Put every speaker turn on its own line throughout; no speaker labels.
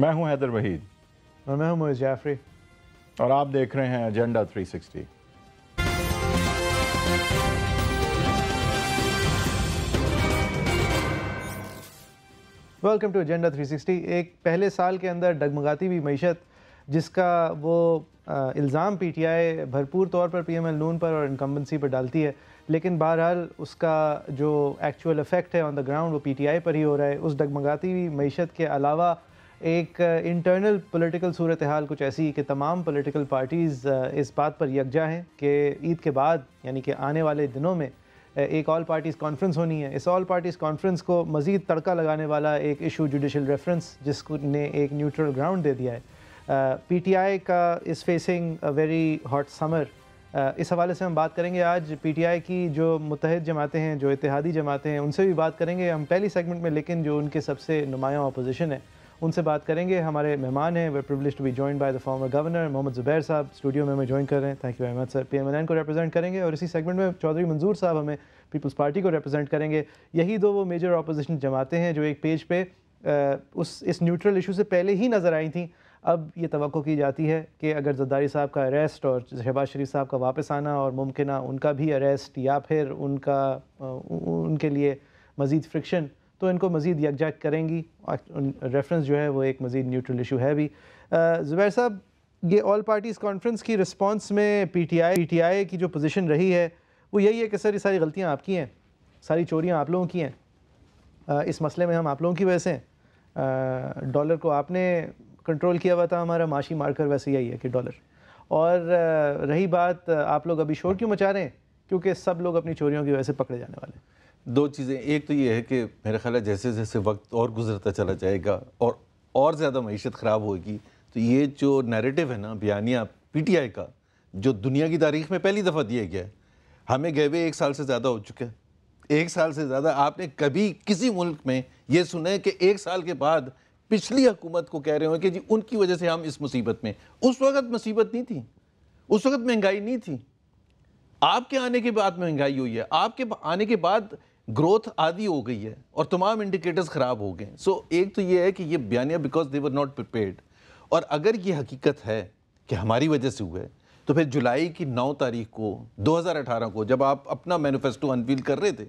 मैं हूं हैदर वहीद
और मैं हूं मोहित जाफरी
और आप देख रहे हैं एजेंडा 360
वेलकम टू एजेंडा 360 एक पहले साल के अंदर डगमगाती हुई मीशत जिसका वो इल्ज़ाम पीटीआई भरपूर तौर पर पीएमएल नून पर और इनकम्बेंसी पर डालती है लेकिन बहरहाल उसका जो एक्चुअल इफेक्ट है ऑन द ग्राउंड वो पीटीआई पर ही हो रहा है उस डगमगाती हुई मीशत के अलावा एक इंटरनल पॉलिटिकल सूरत हाल कुछ ऐसी कि तमाम पॉलिटिकल पार्टीज़ इस बात पर यकजा हैं कि ईद के बाद यानी कि आने वाले दिनों में एक ऑल पार्टीज़ कॉन्फ्रेंस होनी है इस ऑल पार्टीज़ कॉन्फ्रेंस को मज़ीद तड़का लगाने वाला एक इशू जुडिशल रेफरेंस जिसको ने एक न्यूट्रल ग्राउंड दे दिया है पी टी आई का is facing a very hot summer इस हवाले से हम बात करेंगे आज पी टी आई की जो मुतहद जमातें हैं जो इतिहादी जमातें हैं उनसे भी बात करेंगे हम पहली सेगमेंट में लेकिन जो उनके सबसे नुमायाँ अपोजिशन है उनसे बात करेंगे हमारे मेहमान हैं वे privilege to be join by the former governor Mohammad Zubair साहब स्टूडियो में हमें ज्वाइन कर रहे हैं thank you very much sir P M N को रिप्रेजेंट करेंगे और इसी सेगमेंट में चौधरी मंजूर साहब हमें पीपल्स पार्टी को रिप्रेजेंट करेंगे यही दो वो मेजर अपोजिशन जमाते हैं जो एक पेज पे उस इस न्यूट्रल इशू से पहले ही नज़र आई थी अब ये तो की जाती है कि अगर जद्दारी साहब का अरेस्ट और शहबाज शरीफ साहब का वापस आना और मुमकिन उनका भी अरेस्ट या फिर उनका उनके लिए मज़ीद फ्रिक्शन तो इनको मज़ीद यकजा करेंगी रेफरेंस जो है वो एक मज़ीद न्यूट्रल इशू है भी ज़ुबैर साहब ये ऑल पार्टीज़ कॉन्फ्रेंस की रिस्पांस में पीटीआई पीटीआई की जो पोजीशन रही है वो यही है कि सर ये सारी गलतियाँ आपकी हैं सारी चोरियाँ आप लोगों की हैं इस मसले में हम आप लोगों की वजह से हैं डॉलर को आपने कंट्रोल किया हुआ था हमारा माशी मार्कर वैसे यही है कि डॉलर और रही बात आप लोग अभी शोर क्यों मचा रहे हैं क्योंकि सब लोग अपनी चोरियों की वजह से पकड़े जाने वाले हैं
दो चीज़ें एक तो ये है कि मेरा ख्याल है जैसे जैसे वक्त और गुजरता चला जाएगा और और ज़्यादा मीशत ख़राब होगी तो ये जो नैरेटिव है ना बयानिया पीटीआई का जो दुनिया की तारीख में पहली दफ़ा दिया गया है हमें गए हुए एक साल से ज़्यादा हो चुके हैं एक साल से ज़्यादा आपने कभी किसी मुल्क में ये सुना है कि एक साल के बाद पिछली हुकूमत को कह रहे हो कि जी उनकी वजह से हम इस मुसीबत में उस वक्त मुसीबत नहीं थी उस वक्त महंगाई नहीं थी आपके आने के बाद महंगाई हुई है आपके आने के बाद ग्रोथ आधी हो गई है और तमाम इंडिकेटर्स ख़राब हो गए सो so, एक तो ये है कि ये बयानिया because they were not prepared और अगर ये हकीकत है कि हमारी वजह से हुआ है तो फिर जुलाई की नौ तारीख को 2018 को जब आप अपना मैनिफेस्टो अनवील कर रहे थे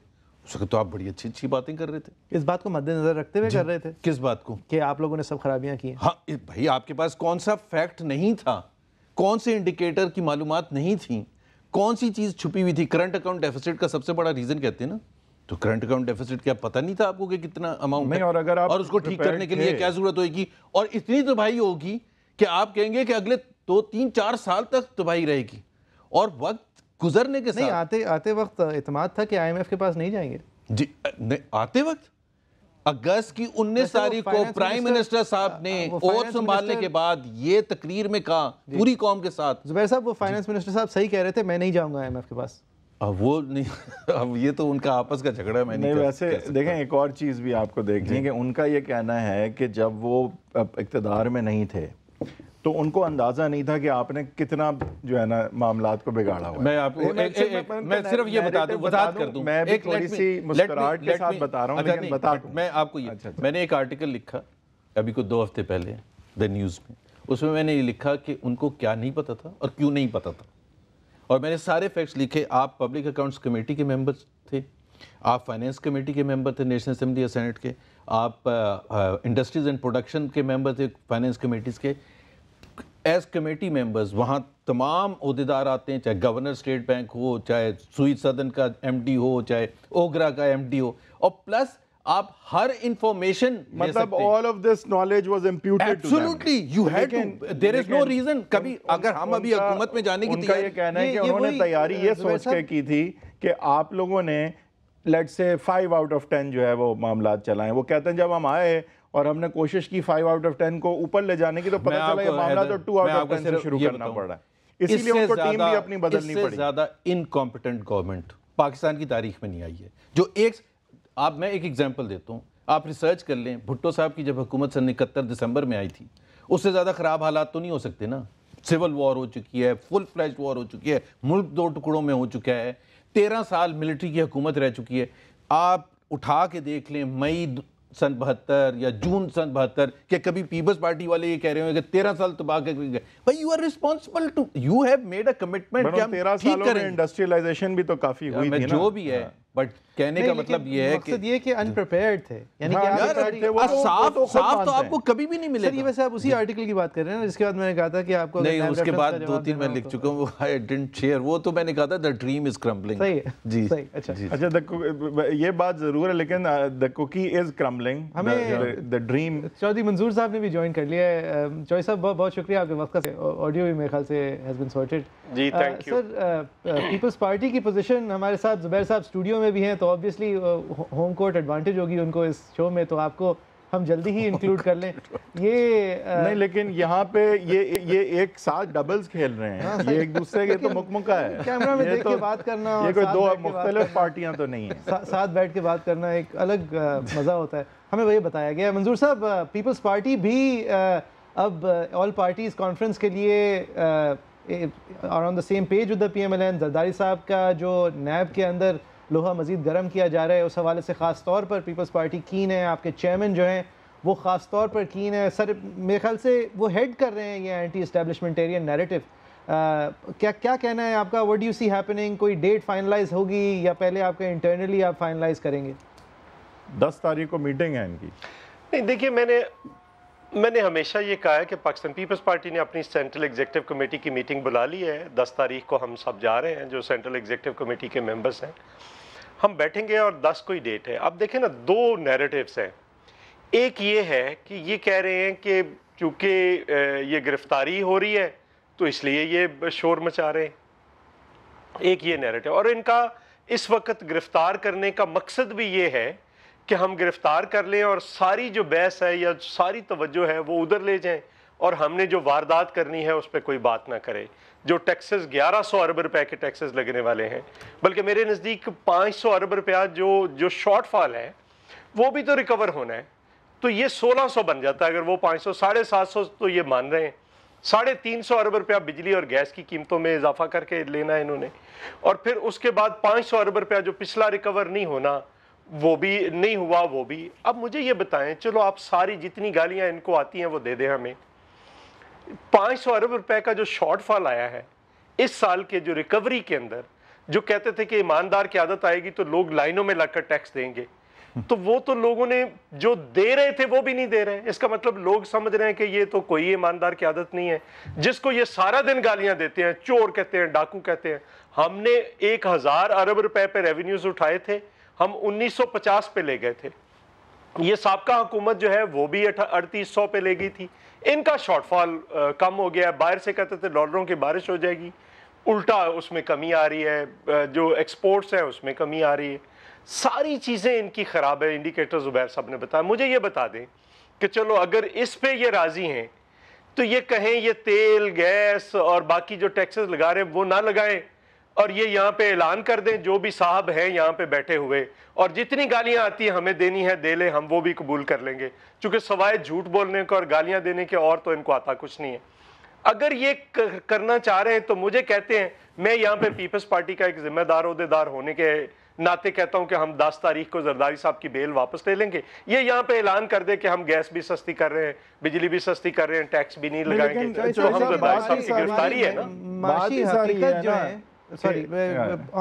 उस वक्त तो आप बड़ी अच्छी अच्छी बातें कर रहे थे
इस बात को मद्देनजर रखते हुए कर रहे थे किस बात को कि आप लोगों ने सब खराबियां की हाँ
भाई आपके पास कौन सा फैक्ट नहीं था कौन से इंडिकेटर की मालूम नहीं थी कौन सी चीज़ छुपी हुई थी करंट अकाउंट डेफिसिट का सबसे बड़ा रीज़न कहते हैं ना तो करंट अकाउंट डेफिसिट क्या पता नहीं था आपको कि कितना
अमाउंट नहीं और अगर आप और उसको ठीक करने के लिए क्या
जरूरत होगी और इतनी तबाही तो होगी कि आप कहेंगे कि अगले दो तीन चार साल तक तबाही तो रहेगी और वक्त
गुजरने के साथ आते आते वक्त इतमाद था कि आईएमएफ के पास नहीं जाएंगे
जी नहीं आते वक्त अगस्त की 19 तारीख को प्राइम मिनिस्टर साहब ने संभालने के बाद ये तकरीर में कहा पूरी कौम के साथ जुबैर
साहब वो फाइनेंस मिनिस्टर साहब सही कह रहे थे मैं नहीं जाऊंगा आईएमएफ के पास
अब वो नहीं अब ये तो उनका आपस का झगड़ा मैं नहीं, नहीं वैसे
देखें एक और चीज़ भी आपको देखें कि उनका ये कहना है कि जब वो इकतदार में नहीं थे तो उनको अंदाज़ा नहीं था कि आपने कितना जो है ना मामला को बिगाड़ा हुआ मैं
आपको
मैं, ए, मैं सिर्फ ये बता दूं बता कर दूं मैं एक थोड़ी सी मुस्कुराहट के साथ बता रहा हूं अच्छा लेकिन बता मैं
आपको ये अच्छा, अच्छा। मैंने एक आर्टिकल लिखा अभी कुछ दो हफ्ते पहले द न्यूज़ में उसमें मैंने ये लिखा कि उनको क्या नहीं पता था और क्यों नहीं पता था और मैंने सारे फैक्ट्स लिखे आप पब्लिक अकाउंट्स कमेटी के मेंबर थे आप फाइनेंस कमेटी के मेंबर थे नेशनल असम्बली या सेनेट के आप इंडस्ट्रीज़ एंड प्रोडक्शन के मेंबर थे फाइनेंस कमेटीज़ के एज कमेटी मेंबर्स वहाँ तमाम अहदेदार आते हैं चाहे गवर्नर स्टेट बैंक हो चाहे सुई सदन का एमडी हो चाहे ओगरा का एमडी हो और प्लस आप हर
इंफॉर्मेशन मतलब all of this knowledge was imputed absolutely you had to there is no reason कभी उन,
अगर हम अभी हुकूमत में जाने की उनका ये कहना है कि उन्होंने तैयारी ये सोच के
की थी कि आप लोगों ने let's say five out of ten जो है वो मामला चलाएं वो कहते हैं जब हम आए और हमने कोशिश की फाइव आउट ऑफ टेन को ऊपर ले जाने की तो पता चला ये मामला तो टू आउट ऑफ टेन से शुरू करना पड़ रहा है इसीलिए उनको टीम भी अपनी बदलनी पड़ी ज्यादा
इनकॉम्पिटेंट गवर्नमेंट पाकिस्तान की तारीख में नहीं आई है जो एक आप मैं एक एग्जाम्पल देता हूँ आप रिसर्च कर लें भुट्टो साहब की जब हुकूमत सन इकहत्तर दिसंबर में आई थी उससे ज़्यादा ख़राब हालात तो नहीं हो सकते ना सिविल वॉर हो चुकी है फुल फ्लैश वॉर हो चुकी है मुल्क दो टुकड़ों में हो चुका है तेरह साल मिलिट्री की हुकूमत रह चुकी है आप उठा के देख लें मई सन बहत्तर या जून सन बहत्तर क्या कभी पीपल्स पार्टी वाले ये कह रहे हो कि तेरह साल तबाह तो
कर भाई you are responsible to you have made a commitment तेरह साल
इंडस्ट्रियलाइजेशन भी तो काफी हुई थी जो भी है हाँ।
बट कहने का मतलब ये है कि ये कि अनप्रिपेयर्ड थे यानी हाँ, कि यार, वो साफ तो साफ तो, तो आपको कभी भी नहीं मिलेगा सर ये वैसे आप उसी आर्टिकल की बात कर रहे हैं ना इसके बाद मैंने कहा था कि आपको नहीं उसके बाद दो
तीन मैं लिख चुका हूं वो आई डिडंट शेयर वो तो मैंने कहा था द ड्रीम इज
क्रम्बलिंग सही है जी सही अच्छा
अच्छा द ये बात जरूर है लेकिन द कुकी इज क्रम्बलिंग हमें द ड्रीम
चौधरी मंजूर साहब ने भी ज्वाइन कर लिया है चौधरी साहब बहुत बहुत शुक्रिया आपके वक्त का ऑडियो भी मेरे ख्याल से हैज बीन सॉर्टेड जी thank you sir peoples party की पोजीशन हमारे साथ जुबैर साहब स्टूडियो कंपनियों में भी हैं तो ऑब्वियसली होम कोर्ट एडवांटेज होगी उनको इस शो में तो आपको हम जल्दी ही इंक्लूड कर लें ये आ... Uh, नहीं लेकिन यहाँ पे ये
ये एक साथ डबल्स खेल रहे हैं हाँ, ये एक दूसरे के तो मुकमुका है कैमरा में देख तो, के बात करना ये कोई दो मुख्तलिफ पार्टियाँ तो नहीं है सा,
साथ बैठ के बात करना एक अलग uh, मज़ा होता है हमें वही बताया गया मंजूर साहब पीपल्स uh, पार्टी भी अब ऑल पार्टीज़ कॉन्फ्रेंस के लिए on the same page with the P M L N Zardari साहब का जो नैब के अंदर लोहा मज़ीद गर्म किया जा रहा है उस हवाले से ख़ास तौर पर पीपल्स पार्टी कीन है आपके चेयरमैन जो हैं वो ख़ास तौर पर कीन है सर मेरे ख्याल से वो हेड कर रहे हैं ये एंटी इस्टेबलिशमेंटेरियन नैरेटिव क्या क्या कहना है आपका वट यू सी हैपनिंग कोई डेट फाइनलाइज होगी या पहले आपके इंटरनली आप फाइनलाइज करेंगे दस तारीख को मीटिंग है इनकी
नहीं देखिए मैंने मैंने हमेशा ये कहा है कि पाकिस्तान पीपल्स पार्टी ने अपनी सेंट्रल एग्जेक्टिव कमेटी की मीटिंग बुला ली है दस तारीख को हम सब जा रहे हैं जो सेंट्रल एग्जेक्टिव कमेटी के मेंबर्स हैं हम बैठेंगे और दस कोई डेट है अब देखें ना दो नैरेटिव्स हैं एक ये है कि ये कह रहे हैं कि क्योंकि ये गिरफ्तारी हो रही है तो इसलिए ये शोर मचा रहे हैं एक ये नैरेटिव और इनका इस वक्त गिरफ्तार करने का मकसद भी ये है कि हम गिरफ्तार कर लें और सारी जो बहस है या सारी तवज्जो है वो उधर ले जाएं और हमने जो वारदात करनी है उस पर कोई बात ना करे जो टैक्सेस 1100 अरब रुपए के टैक्सेस लगने वाले हैं बल्कि मेरे नज़दीक 500 अरब रुपया जो जो शॉर्टफॉल है वो भी तो रिकवर होना है तो ये 1600 बन जाता है अगर वो 500 सौ साढ़े सात तो ये मान रहे हैं साढ़े तीन सौ अरब रुपया बिजली और गैस की कीमतों में इजाफा करके लेना है इन्होंने और फिर उसके बाद पाँच अरब रुपया जो पिछला रिकवर नहीं होना वो भी नहीं हुआ वो भी अब मुझे ये बताएं चलो आप सारी जितनी गालियाँ इनको आती हैं वो दे दें हमें पाँच सौ अरब रुपए का जो शॉर्टफॉल आया है इस साल के जो रिकवरी के अंदर जो कहते थे कि ईमानदार की आदत आएगी तो लोग लाइनों में लाकर टैक्स देंगे तो वो तो लोगों ने जो दे रहे थे वो भी नहीं दे रहे इसका मतलब लोग समझ रहे हैं कि ये तो कोई ईमानदार की आदत नहीं है जिसको ये सारा दिन गालियां देते हैं चोर कहते हैं डाकू कहते हैं हमने एक हजार अरब रुपए पे रेवेन्यूज उठाए थे हम 1950 पे ले गए थे ये सबका हुकूमत जो है वो भी अड़तीस सौ पे ले गई थी इनका शॉर्टफॉल कम हो गया है बाहर से कहते थे डॉलरों की बारिश हो जाएगी उल्टा उसमें कमी आ रही है जो एक्सपोर्ट्स हैं उसमें कमी आ रही है सारी चीज़ें इनकी ख़राब है इंडिकेटर ज़ुबैर साहब ने बताया मुझे ये बता दें कि चलो अगर इस पे ये राज़ी हैं तो ये कहें ये तेल गैस और बाकी जो टैक्सेस लगा रहे हैं वो ना लगाएं और ये यहाँ पे ऐलान कर दें जो भी साहब हैं यहाँ पे बैठे हुए और जितनी गालियाँ आती हैं हमें देनी है दे ले हम वो भी कबूल कर लेंगे चूंकि सवाए झूठ बोलने को और गालियाँ देने के और तो इनको आता कुछ नहीं है अगर ये करना चाह रहे हैं तो मुझे कहते हैं मैं यहाँ पे पीपल्स पार्टी का एक जिम्मेदार अहदेदार होने के नाते कहता हूं कि हम 10 तारीख को जरदारी साहब की बेल वापस ले लेंगे ये यहाँ पे ऐलान कर दे कि हम गैस भी सस्ती कर रहे हैं बिजली भी सस्ती कर रहे हैं टैक्स भी नहीं लगाएंगे तो हम जरदारी साहब की गिरफ्तारी है
ना sorry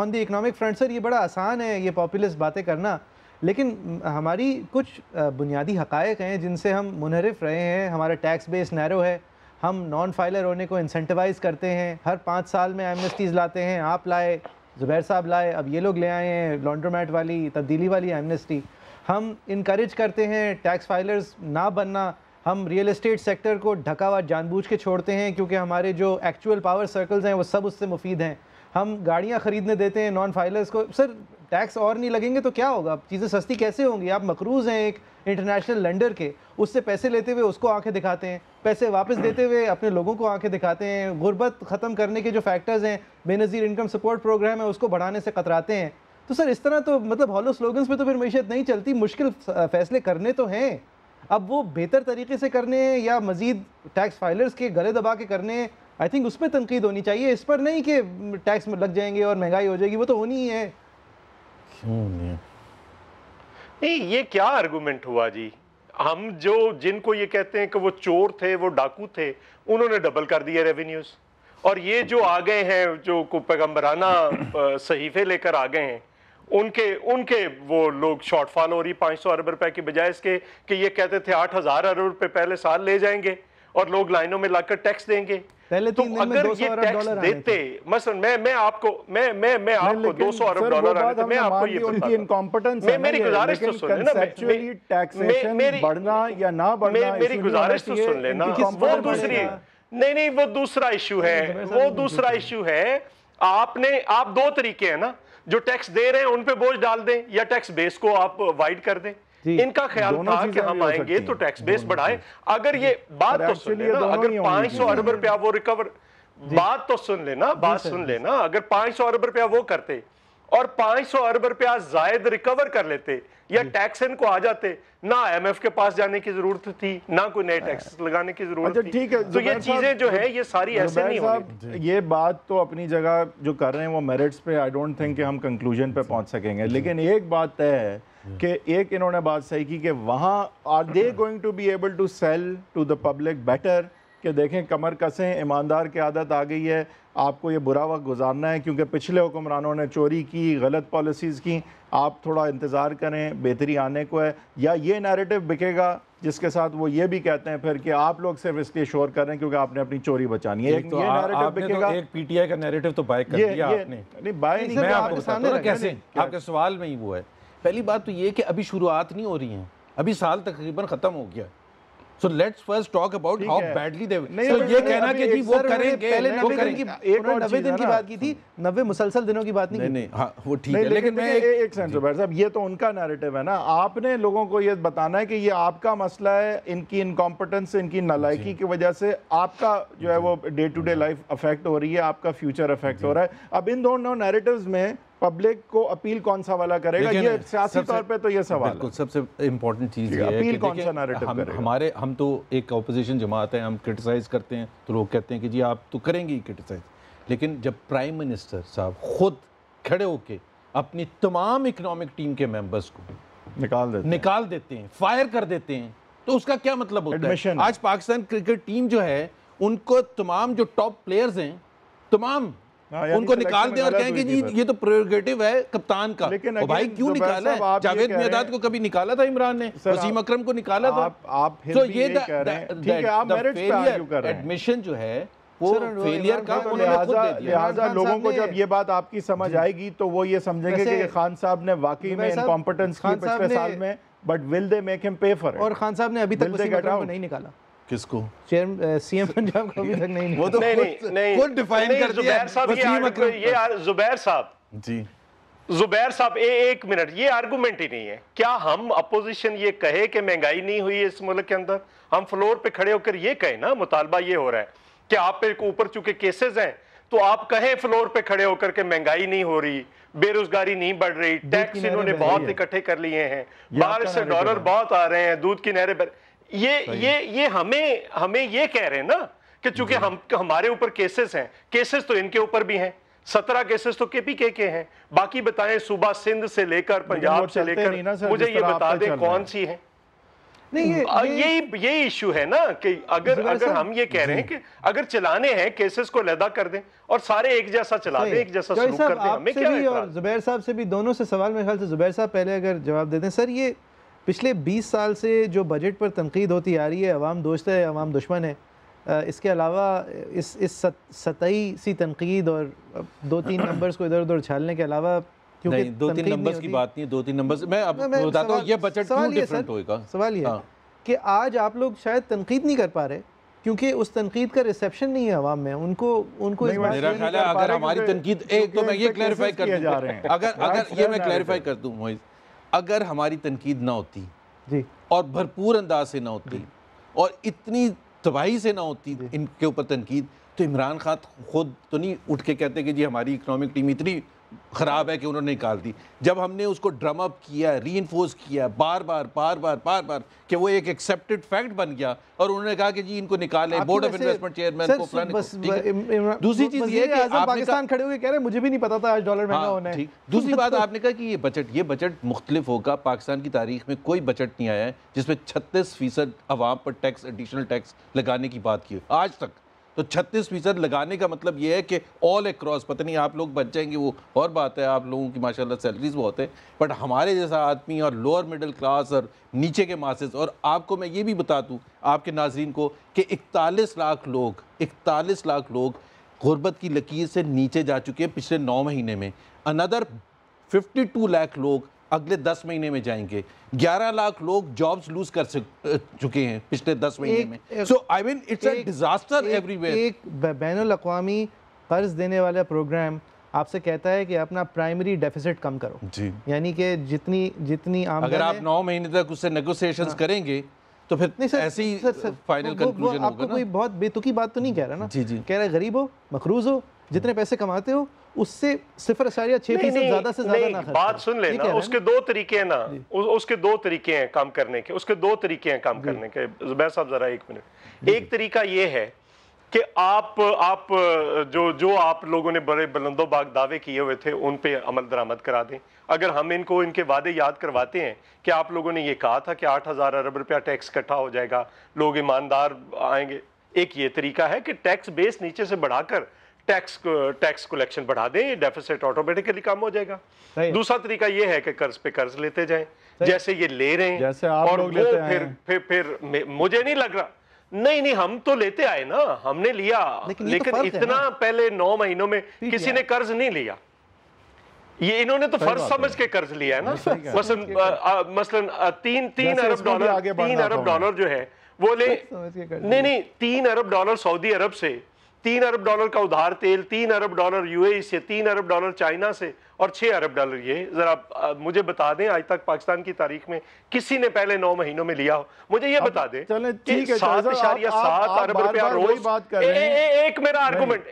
on the economic front sir ये बड़ा आसान है ये पॉपुलिस्ट बातें करना लेकिन हमारी कुछ बुनियादी हकायक हैं जिनसे हम मुनहरफ रहे हैं हमारा टैक्स बेस नैरो है हम नॉन फाइलर होने को इंसेंटिवाइज़ करते हैं हर पाँच साल में एमनेस्टीज़ लाते हैं आप लाए ज़ुबैर साहब लाए अब ये लोग ले आए हैं लॉन्ड्रोमैट वाली तब्दीली वाली एमनेस्टी हम इनक्रेज करते हैं टैक्स फाइलर्स ना बनना हम रियल इस्टेट सेक्टर को ढका हुआ जानबूझ के छोड़ते हैं क्योंकि हमारे जो एक्चुअल पावर सर्कल्स हैं वो सब उससे मुफीद हैं हम गाड़ियाँ ख़रीदने देते हैं नॉन फाइलर्स को सर टैक्स और नहीं लगेंगे तो क्या होगा चीज़ें सस्ती कैसे होंगी आप मकरूज़ हैं एक इंटरनेशनल लेंडर के उससे पैसे लेते हुए उसको आंखें दिखाते हैं पैसे वापस देते हुए अपने लोगों को आंखें दिखाते हैं गुर्बत ख़त्म करने के जो फैक्टर्स हैं बेनज़ीर इनकम सपोर्ट प्रोग्राम है उसको बढ़ाने से कतराते हैं तो सर इस तरह तो मतलब हॉलो स्लोगन्स में तो फिर मीशत नहीं चलती मुश्किल फैसले करने तो हैं अब वो बेहतर तरीके से करने हैं या मज़ीद टैक्स फाइलर्स के गले दबा के करने हैं आई थिंक उस पर तनकीद होनी चाहिए इस पर नहीं कि टैक्स में लग जाएंगे और महंगाई हो जाएगी वो तो होनी ही है
क्यों नहीं नहीं ये क्या आर्गूमेंट हुआ जी हम जो जिनको ये कहते हैं कि वो चोर थे वो डाकू थे उन्होंने डबल कर दिया रेवेन्यूज और ये जो आ गए हैं जो पैगम्बराना सहीफे लेकर आ गए हैं उनके उनके वो लोग शॉर्टफॉल हो रही पाँच सौ अरब रुपए की बजाय इसके कि ये कहते थे आठ हज़ार अरब रुपए पहले साल ले जाएंगे और लोग लाइनों में लाकर टैक्स देंगे
पहले तो अगर ये टैक्स देते
मसलन मैं मैं आपको मैं मैं मैं आपको 200 अरब डॉलर आ आने मैं आपको ये उनकी
इनकॉम्पिटेंस मैं मेरी गुजारिश तो सुन लेना एक्चुअली टैक्सेशन
बढ़ना या ना बढ़ना मैं मेरी गुजारिश तो सुन लेना वो दूसरी नहीं नहीं वो दूसरा इशू है वो दूसरा इशू है आपने आप दो तरीके हैं ना जो टैक्स दे रहे हैं उन पे बोझ डाल दें या टैक्स बेस को आप वाइड कर दें इनका ख्याल था कि हम आएंगे तो टैक्स बेस बढ़ाए अगर ये तो बात तो सुन लेना अगर पांच सौ अरब रुपया वो रिकवर बात तो सुन लेना बात सुन लेना अगर पांच सौ अरब रुपया वो करते और पांच सौ अरब रुपया जायद रिकवर कर लेते या टैक्स इनको आ जाते ना एफ के पास जाने की जरूरत थी ना कोई नए टैक्स हाँ। लगाने की जरूरत अच्छा, थी ठीक है तो ये चीजें जो है ये सारी ऐसे नहीं होनी
ये बात तो अपनी जगह जो कर रहे हैं वो मेरिट्स पे आई डोंट थिंक कि हम कंक्लूजन पे पहुंच सकेंगे लेकिन एक बात तय है कि एक इन्होंने बात सही की कि वहाँ are they going to be able to sell to the public better कि देखें कमर कसें ईमानदार की आदत आ गई है आपको ये बुरा वक्त गुजारना है क्योंकि पिछले हुक्मरानों ने चोरी की गलत पॉलिसीज़ की आप थोड़ा इंतज़ार करें बेहतरी आने को है या ये नैरेटिव बिकेगा जिसके साथ वो ये भी कहते हैं फिर कि आप लोग सिर्फ इसलिए शोर कर रहे हैं क्योंकि आपने अपनी चोरी बचानी है एक तो ये नैरेटिव तो बिकेगा तो एक
पीटीआई का नैरेटिव तो बाय कर दिया आपने
नहीं बाय नहीं मैं आपको बताता हूं कैसे
आपके सवाल में ही वो है पहली बात तो ये कि अभी शुरुआत नहीं हो रही है अभी साल तकरीबन ख़त्म हो गया so let's first talk about how badly they so ये कहना कि जी वो करेंगे पहले की एक और नब्बे दिन की
बात की थी नब्बे मुसलसल दिनों की बात नहीं नहीं, नहीं हाँ वो ठीक है लेकिन
मैं एक, एक सेंस साहब ये तो उनका नैरेटिव है ना आपने लोगों को ये बताना है कि ये आपका मसला है इनकी इनकॉम्पिटेंस इनकी नलायकी की वजह से आपका जो है वो day to day life affect हो रही है आपका फ्यूचर अफेक्ट हो रहा है अब इन दोनों नैरेटिव में पब्लिक को अपील कौन सा वाला करेगा ये सियासी तौर पे तो ये सवाल बिल्कुल
सबसे इम्पोर्टेंट चीज़ ये है कि कौन सा नैरेटिव हम, करेगा हमारे हम तो एक अपोजिशन जमात है हम क्रिटिसाइज करते हैं तो लोग कहते हैं कि जी आप तो करेंगे ही क्रिटिसाइज लेकिन जब प्राइम मिनिस्टर साहब खुद खड़े होके अपनी तमाम इकोनॉमिक टीम के मेंबर्स को निकाल देते निकाल देते हैं फायर कर देते हैं तो उसका क्या मतलब होता है आज पाकिस्तान क्रिकेट टीम जो है उनको तमाम जो टॉप प्लेयर्स हैं तमाम हाँ, उनको निकाल दें और कहें कि जी ये तो प्रोगेटिव है कप्तान का लेकिन तो भाई क्यों निकाला है जावेद मियादाद को कभी निकाला था इमरान ने वसीम अक्रम
को निकाला था आप तो ये
एडमिशन जो है वो
फेलियर
का तो लिहाजा लिहाजा लोगों को जब ये बात आपकी समझ आएगी तो वो ये समझेंगे कि खान साहब ने वाकई में इनकॉम्पिटेंस की पिछले साल में but will they make him pay
for और खान साहब ने अभी तक वसीम अकरम को नहीं निकाला किसको सीएम पंजाब को अभी तक नहीं नहीं तो नहीं नहीं वो तो डिफाइन कर जुबैर साहब ये
ये जुबैर साहब जी जुबैर साहब ए, एक मिनट ये आर्गुमेंट ही नहीं है क्या हम अपोजिशन ये कहे कि महंगाई नहीं हुई है इस मुल्क के अंदर हम फ्लोर पे खड़े होकर ये कहे ना मुतालबा ये हो रहा है कि आप पे ऊपर चूंकि केसेस हैं तो आप कहें फ्लोर पे खड़े होकर के महंगाई नहीं हो रही बेरोजगारी नहीं बढ़ रही टैक्स इन्होंने बहुत इकट्ठे कर लिए हैं बाहर से डॉलर बहुत आ रहे हैं दूध की नहरें ये ये ये हमें हमें ये कह रहे हैं ना कि चूंकि हम हमारे ऊपर केसेस हैं केसेस तो इनके ऊपर भी हैं सत्रह केसेस तो केपी के के हैं बाकी बताएं सुबह सिंध से लेकर पंजाब से लेकर मुझे ये बता दें कौन सी है नहीं ये यही यही इशू है ना कि अगर अगर हम ये कह रहे हैं कि अगर चलाने हैं केसेस को लदा कर दें और सारे एक जैसा चला दें एक जैसा शुरू कर दें हमें क्या और
जुबैर साहब से भी दोनों से सवाल मेरे ख्याल से जुबैर साहब पहले अगर जवाब दे दें सर ये पिछले 20 साल से जो बजट पर तनकीद होती आ रही है अवाम दोस्त है अवाम दुश्मन है इसके अलावा इस इस सत, सतही सी तनकीद और दो तीन नंबर्स को इधर उधर छालने के अलावा क्योंकि दो तीन नंबर्स की बात
नहीं है दो तीन नंबर्स मैं अब बताता हूँ ये बजट क्यों डिफरेंट
सवाल ये हाँ। कि आज आप लोग शायद तनकीद नहीं कर पा रहे क्योंकि उस तनकीद का रिसेप्शन नहीं है आवाम में उनको उनको मेरा ख्याल है अगर हमारी तनकीद एक तो मैं ये क्लैरिफाई कर दूँ अगर अगर ये मैं क्लैरिफाई
कर दूँ मोहित अगर हमारी तनकीद ना होती जी और भरपूर अंदाज से ना होती और इतनी तबाही से ना होती इनके ऊपर तनकीद तो इमरान खान खुद तो नहीं उठ के कहते कि जी हमारी इकनॉमिक टीम इतनी ख़राब है कि उन्होंने निकाल दी जब हमने उसको ड्रम अप किया री इन्फोर्स किया बार बार बार बार बार बार कि वो एक एक्सेप्टेड फैक्ट बन गया और उन्होंने कहा कि जी इनको निकाले बोर्ड ऑफ इन्वेस्टमेंट चेयरमैन को प्लान
दूसरी चीज़ ये कि पाकिस्तान खड़े हुए कह रहे मुझे भी नहीं पता था आज डॉलर महंगा हाँ, होना है दूसरी बात आपने
कहा कि ये बजट ये बजट मुख्तलिफ होगा पाकिस्तान की तारीख में कोई बजट नहीं आया है जिसमें छत्तीस फीसद अवाम पर टैक्स एडिशनल टैक्स लगाने की बात की आज तक तो 36 फीसद लगाने का मतलब ये है कि ऑल एक्रॉस पता नहीं आप लोग बच जाएंगे वो और बात है आप लोगों की माशाल्लाह सैलरीज बहुत है बट हमारे जैसा आदमी और लोअर मिडिल क्लास और नीचे के मासेस और आपको मैं ये भी बता दूँ आपके नाजरन को कि इकतालीस लाख लोग इकतालीस लाख लोग गुर्बत की लकीर से नीचे जा चुके हैं पिछले नौ महीने में अनदर 52 लाख लोग अगले दस महीने में जाएंगे ग्यारह लाख लोग जॉब्स लूज कर चुके हैं पिछले दस महीने में so I mean it's a disaster everywhere एक
बैन अवी कर्ज देने वाला प्रोग्राम आपसे कहता है कि अपना प्राइमरी डेफिसिट कम करो जी यानी कि जितनी जितनी अगर आप
नौ महीने तक उससे नेगोशिएशंस हाँ। करेंगे तो फिर नहीं सर, ऐसी सर, सर,
फाइनल कंक्लूजन होगा ना कोई बहुत बेतुकी बात तो नहीं कह रहा ना जी जी कह रहा है गरीब हो मखरूज हो जितने पैसे कमाते हो उससे सिफर अशारिया छह फीसद ज़्यादा से ज़्यादा बात
सुन ले ना उसके दो तरीके हैं ना उसके दो तरीके हैं काम करने के उसके दो तरीके हैं काम करने के जुबैर साहब ज़रा एक मिनट एक तरीका ये है कि आप आप जो जो आप लोगों ने बड़े बुलंदो बाग दावे किए हुए थे उन पे अमल दरामद करा दें अगर हम इनको इनके वादे याद करवाते हैं कि आप लोगों ने ये कहा था कि आठ हज़ार अरब रुपया टैक्स इकट्ठा हो जाएगा लोग ईमानदार आएंगे एक ये तरीका है कि टैक्स बेस नीचे से बढ़ाकर टैक्स टैक्स कलेक्शन बढ़ा दें डेफिसिट ऑटोमेटिकली कम हो जाएगा दूसरा तरीका यह है कि कर्ज पे कर्ज लेते जाए जैसे ये ले रहे हैं जैसे आप और लोग लेते फिर, हैं। फिर फिर फिर मुझे नहीं लग रहा नहीं नहीं हम तो लेते आए ना हमने लिया लेकिन, तो लेकिन तो इतना पहले नौ महीनों में किसी ने कर्ज नहीं लिया ये इन्होंने तो फर्ज समझ के कर्ज लिया है ना मसलन मसलन तीन तीन अरब डॉलर तीन अरब डॉलर जो है वो ले
नहीं
नहीं तीन अरब डॉलर सऊदी अरब से तीन अरब डॉलर का उधार तेल तीन अरब डॉलर यूएई से तीन अरब डॉलर चाइना से और छः अरब डॉलर ये ज़रा मुझे बता दें आज तक पाकिस्तान की तारीख में किसी ने पहले नौ महीनों में लिया हो मुझे ये बता दें सात इशारिया सात अरब रुपया रोज एक मेरा आर्गूमेंट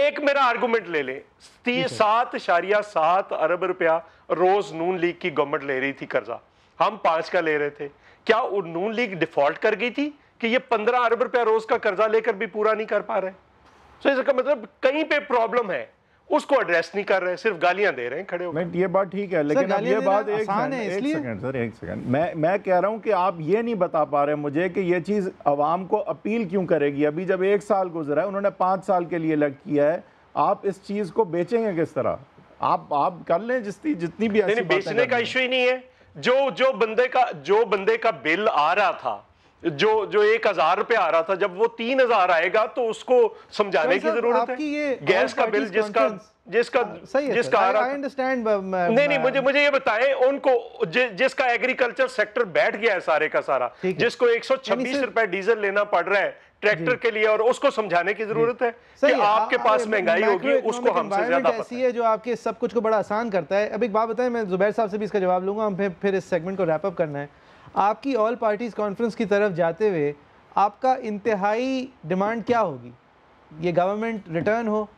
एक मेरा आर्गूमेंट ले लें सात इशारिया सात अरब रुपया रोज नून लीग की गवर्नमेंट ले रही थी कर्जा हम पांच का ले रहे थे क्या नून लीग डिफॉल्ट कर गई थी कि ये पंद्रह अरब रुपया रोज का कर्जा लेकर भी पूरा नहीं कर पा रहे तो इसका मतलब, मतलब कहीं पे प्रॉब्लम है उसको एड्रेस नहीं कर रहे सिर्फ गालियां दे रहे हैं खड़े
होकर ये बात ठीक है लेकिन अब ये बात एक सेकंड सर एक सेकंड मैं मैं कह रहा हूं कि आप ये नहीं बता पा रहे मुझे कि ये चीज़ आवाम को अपील क्यों करेगी अभी जब एक साल गुजरा है उन्होंने पांच साल के लिए अलग किया है आप इस चीज़ को बेचेंगे किस तरह आप आप कर
लें जितनी जितनी भी बेचने का इशू ही नहीं है जो जो बंदे का जो बंदे का बिल आ रहा था जो जो एक हजार रुपए आ रहा था जब वो तीन हजार आएगा तो उसको समझाने की जरूरत है गैस का बिल जिसका जिसका हाँ, सही जिसका आ रहा
नहीं नहीं मुझे
मुझे ये बताएं उनको जि, जिसका एग्रीकल्चर सेक्टर बैठ गया है सारे का सारा जिसको एक सौ छब्बीस रुपए डीजल लेना पड़ रहा है ट्रैक्टर के लिए और उसको समझाने की जरूरत है कि आपके आ, पास महंगाई होगी उसको हमसे ज्यादा ऐसी
है जो आपके सब कुछ को बड़ा आसान करता है अब एक बात बताएं मैं जुबैर साहब से भी इसका जवाब लूंगा हम फिर इस सेगमेंट को रैप अप करना है आपकी ऑल पार्टीज़ कॉन्फ्रेंस की तरफ जाते हुए आपका इंतहाई डिमांड क्या होगी ये गवर्नमेंट रिटर्न हो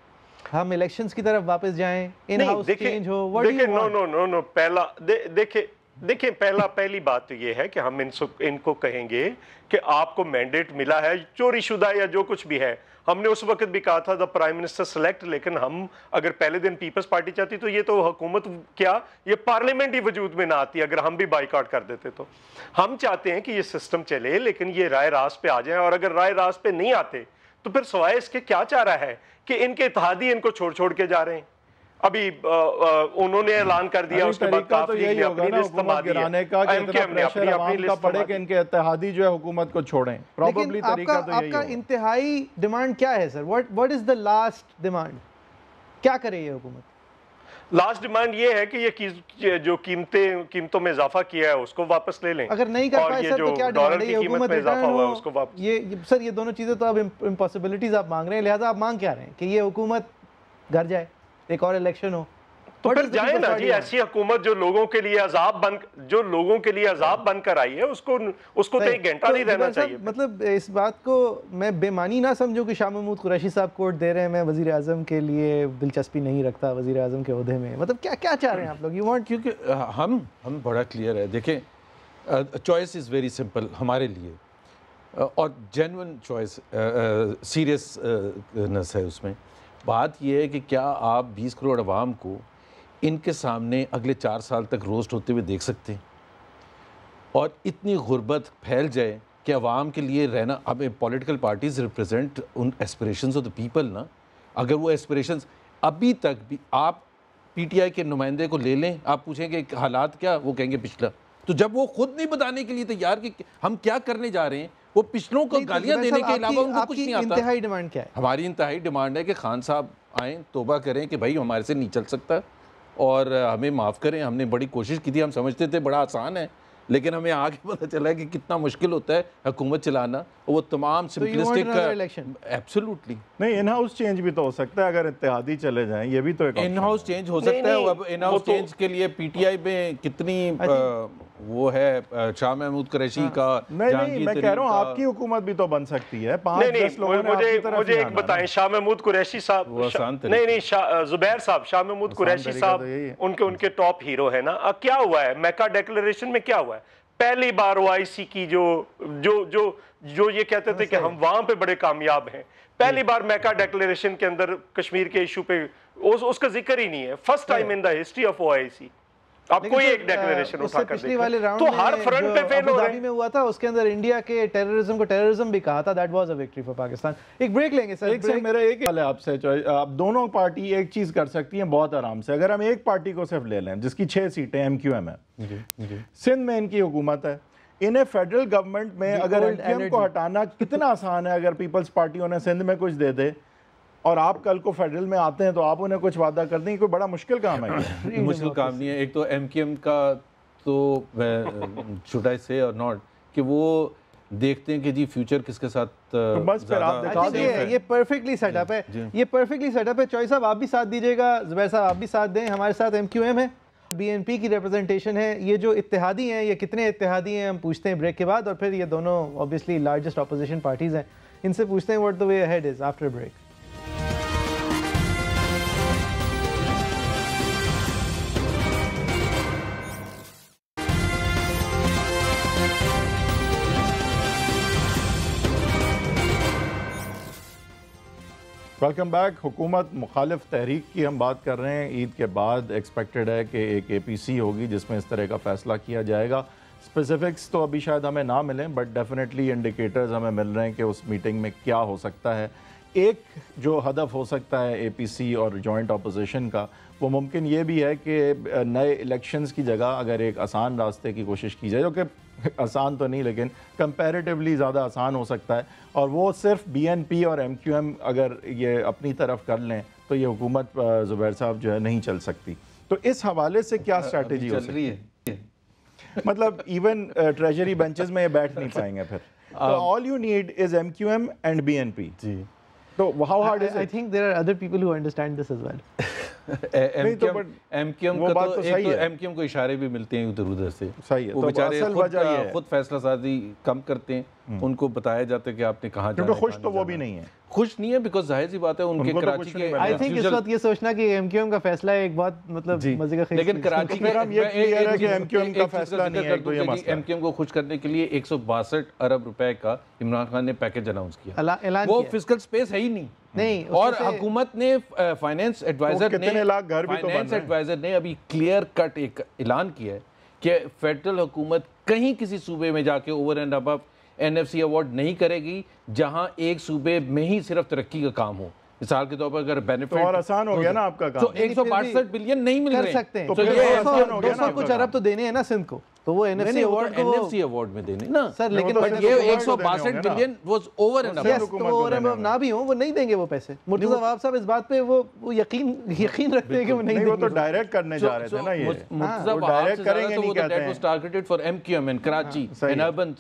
हम इलेक्शंस की तरफ वापस जाएं इन हाउस चेंज हो what do you know
no no no पहला देखिए देखिए पहला पहली बात तो ये है कि हम इनसो इनको कहेंगे कि आपको मैंडेट मिला है चोरीशुदा या जो कुछ भी है हमने उस वक्त भी कहा था द प्राइम मिनिस्टर सेलेक्ट लेकिन हम अगर पहले दिन पीपल्स पार्टी चाहती तो ये तो हुकूमत क्या ये पार्लियामेंट ही वजूद में ना आती अगर हम भी बाइकआउट कर देते तो हम चाहते हैं कि ये सिस्टम चले लेकिन ये राय रास पे आ जाए और अगर राय रास पे नहीं आते तो फिर सवाए इसके क्या चाह रहा है कि इनके इतिहादी इनको छोड़ छोड़ के जा रहे हैं अभी उन्होंने ऐलान कर दिया उसके बाद तो यही होगा ना हुकूमत गिराने का कि इतना प्रेशर आवाम का पड़े कि
इनके इत्तेहादी जो है हुकूमत को छोड़ें प्रॉब्लली तरीका तो यही आपका
इंतहाई डिमांड क्या है sir what what is the last demand क्या करे ये हुकूमत
लास्ट डिमांड ये है कि ये जो कीमतें कीमतों में इजाफा किया है उसको वापस ले लें अगर नहीं कर पाए सर तो क्या डिमांड है ये हुकूमत में इजाफा हुआ उसको वापस
ये सर ये दोनों चीज़ें तो अब इम्पॉसिबिलिटीज़ आप मांग रहे हैं लिहाजा आप मांग क्या रहे हैं कि ये हुकूमत घर जाए एक और इलेक्शन हो तो फिर जाए ना जी ऐसी
हुकूमत जो लोगों के लिए अजाब बन जो लोगों के लिए अजाब बन कर आई है उसको उसको तो एक घंटा तो नहीं रहना चाहिए
मतलब इस बात को मैं बेमानी ना समझूं कि शाह महमूद कुरैशी साहब कोर्ट दे रहे हैं मैं वजीर अजम के लिए दिलचस्पी नहीं रखता वजीर अजम के अहदे में मतलब क्या क्या चाह रहे हैं आप
लोग यू वॉन्ट क्योंकि हम हम बड़ा क्लियर है देखें चॉइस इज़ वेरी सिंपल हमारे लिए और जेनवन चॉइस सीरियसनेस है उसमें बात यह है कि क्या आप 20 करोड़ आवाम को इनके सामने अगले चार साल तक रोस्ट होते हुए देख सकते हैं और इतनी गुर्बत फैल जाए कि आवाम के लिए रहना अब पॉलिटिकल पार्टीज रिप्रेजेंट उन एस्परेशन ऑफ द पीपल ना अगर वो एस्परेशन अभी तक भी आप पीटीआई के नुमाइंदे को ले लें आप पूछेंगे हालात क्या वो कहेंगे पिछला तो जब वो खुद नहीं बताने के लिए तैयार कि हम क्या करने जा रहे हैं वो पिछलों को तो गालियां देने के अलावा उनको कुछ नहीं आता इंतहाई डिमांड क्या है हमारी इंतहाई डिमांड है कि खान साहब आए तोबा करें कि भाई हमारे से नहीं चल सकता और हमें माफ़ करें हमने बड़ी कोशिश की थी हम समझते थे बड़ा आसान है लेकिन हमें आगे पता चला है कि कितना
मुश्किल होता है हुकूमत चलाना वो तमाम सिंपलिस्टिक इलेक्शन एब्सोल्युटली नहीं इन हाउस चेंज भी तो हो सकता है अगर इतिहादी चले जाएं ये भी तो एक इन हाउस चेंज हो सकता है अब इन हाउस चेंज
के लिए पीटीआई में कितनी अच्छा। वो है शाह महमूद कुरैशी हाँ। का
नहीं नहीं मैं कह रहा हूँ आपकी
हुकूमत भी तो बन सकती है पांच नहीं, नहीं, लोगों मुझे मुझे एक
बताएं शाह महमूद कुरैशी साहब नहीं नहीं जुबैर साहब शाह महमूद कुरैशी तो साहब उनके उनके टॉप हीरो है ना क्या हुआ है मैका डेक्लेशन में क्या हुआ है पहली बार ओ आईसी की जो जो जो जो ये कहते थे कि हाँ, हम वहां पे बड़े कामयाब हैं पहली बार मैका डेक्लेशन के अंदर कश्मीर के इशू पे उस, उसका जिक्र ही नहीं है first time in the history of O I C एक डेक्लेरेशन तो फ्रंट पे फेल
हो हुआ था उसके अंदर इंडिया के टेररिज्म को टेररिज्म भी कहा था that was a victory for Pakistan एक ब्रेक लेंगे सर एक मेरा
एक है आपसे आप दोनों पार्टी एक चीज कर सकती हैं बहुत आराम से अगर हम एक पार्टी को सिर्फ ले लें जिसकी छह सीटें एम क्यू एम है सिंध में इनकी हुकूमत है इन्हें फेडरल गवर्नमेंट में अगर एम को हटाना कितना आसान है अगर पीपल्स पार्टी उन्हें सिंध में कुछ दे दे और आप कल को फेडरल में आते हैं तो आप उन्हें कुछ वादा कर दें कोई बड़ा मुश्किल काम है मुश्किल
काम नहीं है एक तो एम का तो शुड से और नॉट कि वो देखते हैं कि जी फ्यूचर किसके साथ तो बस आप अच्छा, ये ये
परफेक्टली सेटअप है ये साहब आप भी साथ दीजिएगा जुबैर साहब आप भी साथ दें हमारे साथ एम क्यू एम है बीएनपी की रिप्रेजेंटेशन है ये जो इतिहादी हैं ये कितने इतिहादी हैं हम पूछते हैं ब्रेक के बाद और फिर ये दोनों ऑब्वियसली लार्जेस्ट अपोजिशन पार्टीज़ हैं इनसे पूछते हैं what the way head is after break
welcome back हुकूमत मुखालफ तहरीक की हम बात कर रहे हैं ईद के बाद एक्सपेक्टेड है कि एक ए पी सी होगी जिसमें इस तरह का फ़ैसला किया जाएगा स्पेसिफिक्स तो अभी शायद हमें ना मिलें बट डेफिनेटली इंडिकेटर्स हमें मिल रहे हैं कि उस मीटिंग में क्या हो सकता है एक जो हदफ हो सकता है ए पी सी और जॉइंट अपोजिशन का वो मुमकिन ये भी है कि नए इलेक्शंस की जगह अगर एक आसान रास्ते की कोशिश की जाए जो कि आसान तो नहीं लेकिन कंपैरेटिवली ज़्यादा आसान हो सकता है और वो सिर्फ बीएनपी और एमक्यूएम अगर ये अपनी तरफ कर लें तो ये हुकूमत ज़ुबैर साहब जो है नहीं चल सकती तो इस हवाले से क्या स्ट्रैटेजी हो सकती है मतलब इवन ट्रेजरी बेंचेस में ये बैठ नहीं पाएंगे फिर all you need is M Q M and B N P जी तो how
hard is I
think there are other people who understand this is well
MQM तो का तो तो तो को इशारे भी मिलते हैं उधर उधर से सही है वो बेचारे खुद, फैसला साजी कम करते हैं हम्म। उनको बताया जाता है कि आपने कहा खुश तो वो भी नहीं है खुश नहीं है बिकॉज जाहिर सी बात है उनके तो कराची के आई थिंक इस वक्त
ये सोचना कि एमक्यूएम का फैसला एक बात मतलब मजे का लेकिन कराची में हम ये क्लियर है कि एमक्यूएम का फैसला नहीं
है तो ये मसला एमक्यूएम को खुश करने के लिए 162 अरब रुपए का इमरान खान ने पैकेज अनाउंस किया वो फिजिकल स्पेस है ही नहीं
नहीं और हुकूमत
ने फाइनेंस तो एडवाइजर ने लाख घर भी फाइनेंस तो एडवाइजर ने अभी क्लियर कट एक ऐलान किया है कि फेडरल हुकूमत कहीं किसी सूबे में जाके over and above N F C award नहीं करेगी जहां एक सूबे में ही सिर्फ तरक्की का काम हो मिसाल के तौर पर अगर बेनिफिट तो और आसान हो गया ना आपका तो काम तो एक सौ
बासठ बिलियन नहीं मिल सकते
हैं तो, तो, तो, कुछ अरब
तो देने हैं ना सिंध को तो वो एनएफसी अवार्ड एनएफसी अवार्ड
में देने तो ना सर लेकिन बट ये 162 billion was over and about तो ओवर एंड
ना भी हो वो नहीं देंगे वो पैसे मुर्तजा वाब साहब इस बात पे वो वो यकीन यकीन रखते हैं कि वो नहीं तो देंगे वो तो डायरेक्ट करने जा रहे थे ना ये हाँ,
मुर्तजा वाब डायरेक्ट करेंगे तो नहीं कहते हैं वो targeted for MQM in Karachi in urban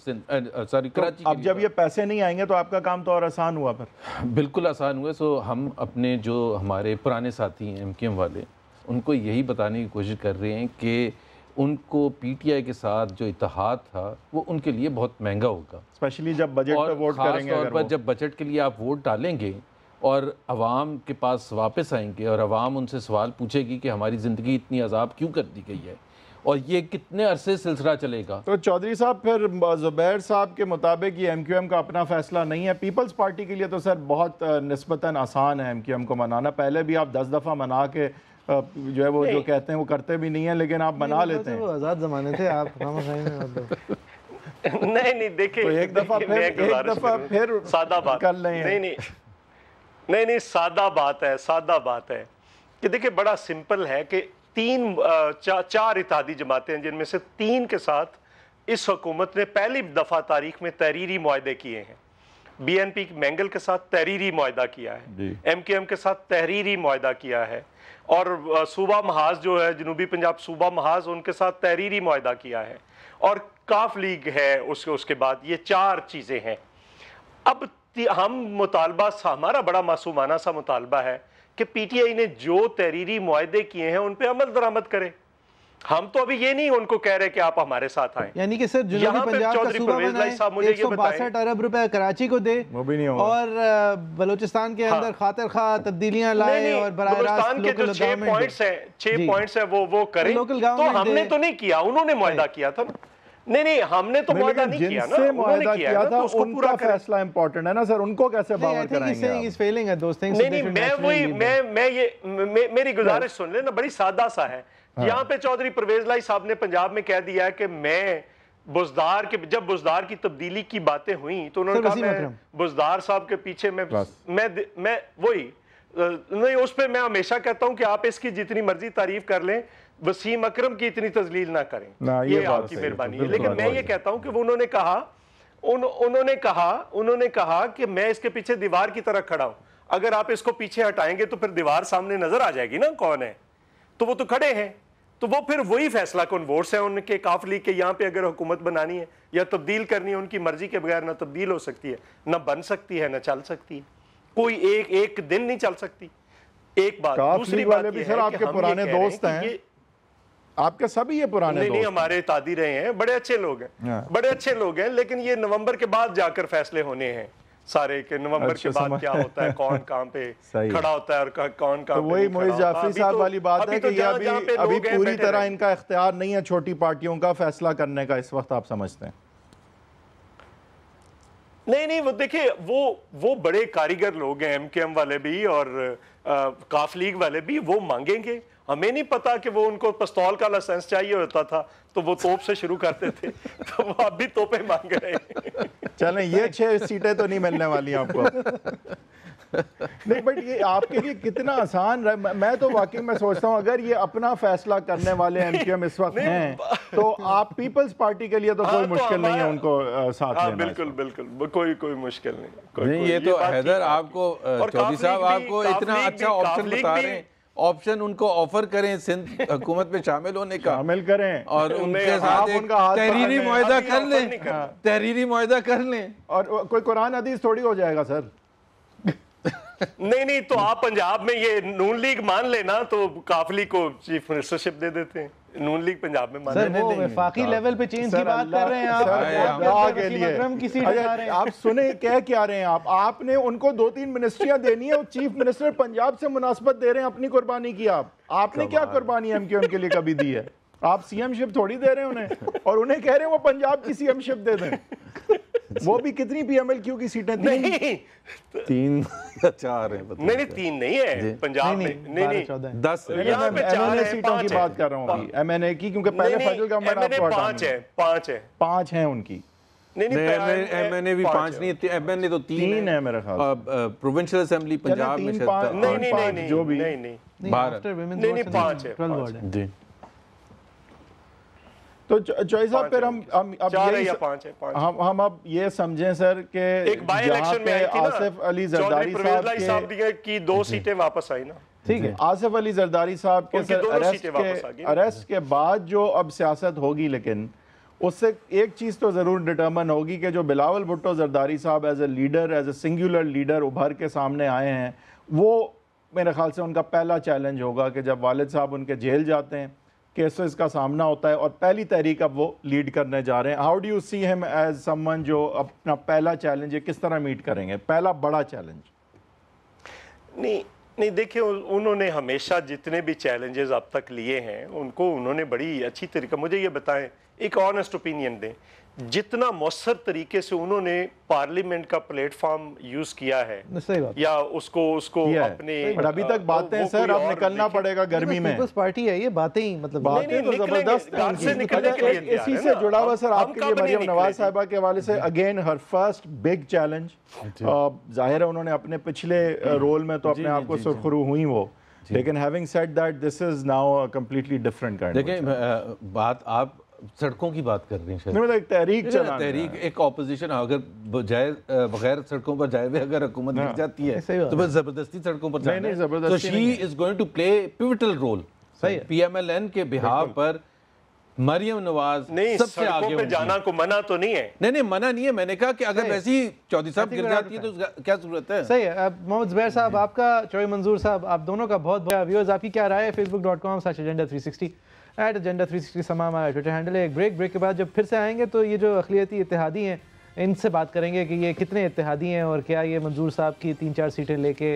sorry Karachi अब जब
ये पैसे नहीं आएंगे तो आपका काम तो और आसान हुआ पर बिल्कुल
आसान हुआ सो हम अपने जो हमारे पुराने साथी हैं एमक्यूएम वाले उनको यही बताने की कोशिश कर रहे हैं कि उनको पीटीआई के साथ जो इतिहाद था वो उनके लिए बहुत महंगा होगा
स्पेशली जब बजट पर वोट करेंगे तौर पर जब
बजट के लिए आप वोट डालेंगे और आवाम के पास वापस आएंगे और आवाम उनसे सवाल पूछेगी कि हमारी ज़िंदगी इतनी अजाब क्यों कर दी गई है और ये कितने अरसे सिलसिला चलेगा
तो चौधरी साहब फिर जुबैर साहब के मुताबिक ये एम क्यू एम का अपना फैसला नहीं है पीपल्स पार्टी के लिए तो सर बहुत नस्बता आसान है एम क्यू एम को मनाना पहले भी आप दस दफ़ा मना के जो है वो जो कहते हैं वो करते भी नहीं है लेकिन आप बना मतलब लेते हैं आज़ाद जमाने थे आप मतलब।
नहीं नहीं देखिए तो एक दफा फिर एक दफा फिर सादा बात कर लें नहीं नहीं नहीं नहीं सादा बात है सादा बात है कि देखिए बड़ा सिंपल है कि तीन चा, चार इतिहादी जमातें हैं जिनमें से तीन के साथ इस हुकूमत ने पहली दफ़ा तारीख में तहरीरी माहदे किए हैं बीएनपी एन मैंगल के साथ तहरीरी माहा किया है एमकेएम के के साथ तहरीरी माहा किया है और सूबा महाज जो है जनूबी पंजाब सूबा महाज उनके साथ तहरीरी माहा किया है और काफ लीग है उसके उसके बाद ये चार चीज़ें हैं अब हम मुतालबा हमारा बड़ा मासूमाना सा मुतालबा है कि पी टी आई ने जो तहरीरी माहे किए हैं उन पर अमल दरामद करें हम तो अभी ये नहीं उनको कह रहे कि आप हमारे साथ आए
यानी कि सर जो पंजाब का सूबा अरब रुपए कराची को दे वो भी नहीं होगा और बलोचिस्तान के हाँ। अंदर खातर खा तब्दीलियां लाए और बलूचिस्तान के जो छह पॉइंट्स हैं
छह पॉइंट्स हैं वो वो करें तो हमने तो नहीं किया उन्होंने मुआदा किया था
नहीं नहीं हमने
तो वादा नहीं किया ना उन्होंने किया, किया था तो उसको पूरा
फैसला इंपॉर्टेंट है ना सर उनको कैसे नहीं नहीं मैं वही मैं
मैं ये मेरी गुजारिश सुन लेना बड़ी सादा सा है यहां यहाँ पे चौधरी परवेज लाई साहब ने पंजाब में कह दिया कि मैं बुजदार के जब बुजदार की तब्दीली की बातें हुई तो उन्होंने कहा मैं बुजदार साहब के पीछे मैं मैं मैं वही नहीं उस पर मैं हमेशा कहता हूं कि आप इसकी जितनी मर्जी तारीफ कर लें वसीम अकरम की इतनी तजलील ना करें ना, ये, ये आपकी मेहरबानी है लेकिन मैं ये कहता हूं कि उन्होंने कहा उन, उन्होंने कहा उन्होंने कहा कि मैं इसके पीछे दीवार की तरह खड़ा हूं अगर आप इसको पीछे हटाएंगे तो फिर दीवार सामने नजर आ जाएगी ना कौन है तो वो तो खड़े हैं तो वो फिर वही फैसला कौन वोट्स है उनके काफ लीग के यहाँ पे अगर हुकूमत बनानी है या तब्दील करनी है उनकी मर्जी के बगैर ना तब्दील हो सकती है ना बन सकती है ना चल सकती है कोई एक एक दिन नहीं चल सकती एक बात दूसरी बात भी सर आपके पुराने दोस्त हैं
आपके सभी ये पुराने नहीं, नहीं
हमारे तादी रहे हैं बड़े अच्छे लोग हैं हाँ। बड़े अच्छे लोग हैं लेकिन ये नवंबर के बाद जाकर फैसले होने हैं सारे के नवंबर के अच्छा, बाद क्या होता है कौन काम पे खड़ा होता है और कौन काम तो वही मोहित जाफरी साहब तो- वाली बात है तो कि ये अभी अभी पूरी तरह
इनका इख्तियार नहीं है छोटी पार्टियों का फैसला करने का इस वक्त आप समझते हैं
नहीं नहीं वो देखिए वो वो बड़े कारीगर लोग हैं एमकेएम वाले भी और आ, काफ लीग वाले भी वो मांगेंगे हमें नहीं पता कि वो उनको पिस्तौल का लाइसेंस चाहिए होता था तो वो तोप से शुरू करते थे तो वो अब भी तोपें मांग रहे हैं
चलें ये छह सीटें तो नहीं मिलने वाली आपको
नहीं
बट ये आपके लिए कितना आसान रहा मैं तो वाकई में सोचता हूँ अगर ये अपना फैसला करने वाले एम इस वक्त हैं तो आप पीपल्स पार्टी के लिए तो कोई हाँ, तो मुश्किल नहीं है उनको साथ
लेना हाँ, बिल्कुल
बिल्कुल कोई कोई मुश्किल नहीं ये तो हैदर आपको चौधरी साहब आपको इतना अच्छा ऑप्शन बता रहे हैं
ऑप्शन उनको ऑफर करें सिंध हुकूमत में शामिल
होने का शामिल करें और उनके साथ एक तहरीरी मुहिदा कर लें हाँ, तहरीरी मुहिदा कर लें और कोई कुरान हदीस थोड़ी हो जाएगा सर
नहीं नहीं तो आप पंजाब में ये नून लीग मान लेना तो काफली को चीफ मिनिस्टरशिप दे देते हैं नून लीग पंजाब में सर वो वफाकी लेवल पे चेंज की बात कर रहे हैं आप अल्लाह के लिए किसी
आप सुने क्या क्या रहे हैं आप आपने उनको दो तीन मिनिस्ट्रियां देनी है और चीफ मिनिस्टर पंजाब से मुनासबत दे रहे हैं अपनी कुर्बानी की आप आपने क्या कुर्बानी एम के लिए कभी दी है आप सीएमशिप शिप थोड़ी दे रहे हैं उन्हें और उन्हें कह रहे हैं वो पंजाब की सीएम शिप दे दें वो भी कितनी पीएमएलक्यू की सीटें थी नहीं तीन या चार है नहीं नहीं तीन नहीं है पंजाब में नहीं नहीं दस सीटों की बात कर रहा हूँ एमएनए की क्योंकि पहले पांच
है पांच है
पांच है उनकी
नहीं
नहीं एमएनए भी पांच नहीं एमएनए तो तीन है मेरा ख्याल प्रोविंशियल असेंबली पंजाब में नहीं नहीं नहीं जो भी नहीं
नहीं नहीं पांच है जी तो जॉय साहब फिर हम हम अब यही पांच है, पांच हम हम अब ये समझें सर कि एक बाई इलेक्शन में आसिफ अली जरदारी साहब
के की दो सीटें वापस आई ना ठीक है आसिफ अली जरदारी साहब के सर अरेस्ट के
अरेस्ट के बाद जो अब सियासत होगी लेकिन उससे एक चीज़ तो ज़रूर डिटर्मन होगी कि जो बिलावल भुट्टो जरदारी साहब as a leader as a singular leader उभर के सामने आए हैं वो मेरे ख्याल से उनका पहला चैलेंज होगा कि जब वालिद साहब उनके जेल जाते हैं केसेस का सामना होता है और पहली तहरीक अब वो लीड करने जा रहे हैं how do you see him as someone जो अपना पहला चैलेंज है किस तरह मीट करेंगे पहला बड़ा चैलेंज
नहीं नहीं देखिए उन्होंने हमेशा जितने भी चैलेंजेस अब तक लिए हैं उनको उन्होंने बड़ी अच्छी तरीके मुझे ये बताएं एक ऑनेस्ट ओपिनियन दें जितना मौसर तरीके से उन्होंने पार्लियामेंट का प्लेटफॉर्म यूज किया है सही बात या उसको उसको अपने अभी तक बातें सर अब निकलना पड़ेगा गर्मी में पीपल्स
पार्टी है ये बातें ही मतलब
बातें तो जबरदस्त इसी से जुड़ा हुआ सर आपके लिए मरियम नवाज साहिबा के हवाले से again her first big challenge जाहिर है उन्होंने अपने पिछले रोल में तो अपने आप को सुरखरू हुई वो लेकिन having said that this is now completely different kind देखिए
बात आप सड़कों की बात कर रही हैं शायद मतलब एक तहरीक चला तहरीक एक ऑपोजिशन हाँ, अगर बजाय बगैर सड़कों पर जाए हुए अगर हुकूमत हाँ, गिर जाती है तो बस जबरदस्ती सड़कों पर नहीं तो she is going to play pivotal role सही एन के बिहाव पर मरियम नवाज नहीं सबसे आगे पे जाना को मना तो नहीं है नहीं नहीं मना नहीं है मैंने कहा कि अगर वैसी चौधरी साहब गिर जाती है तो क्या जरूरत है सही
है मोहम्मद जुबैर साहब आपका चौधरी मंजूर साहब आप दोनों का बहुत बड़ा व्यूअर्स आपकी क्या राय है Facebook dot com agenda three sixty eight agenda three sixty Samaa हमारा ट्विटर हैंडल है एक ब्रेक ब्रेक के बाद जब फिर से आएंगे तो ये जो अखिलती इतिहादी हैं इनसे बात करेंगे कि ये कितने इतिहादी हैं और क्या ये मंजूर साहब की तीन चार सीटें लेके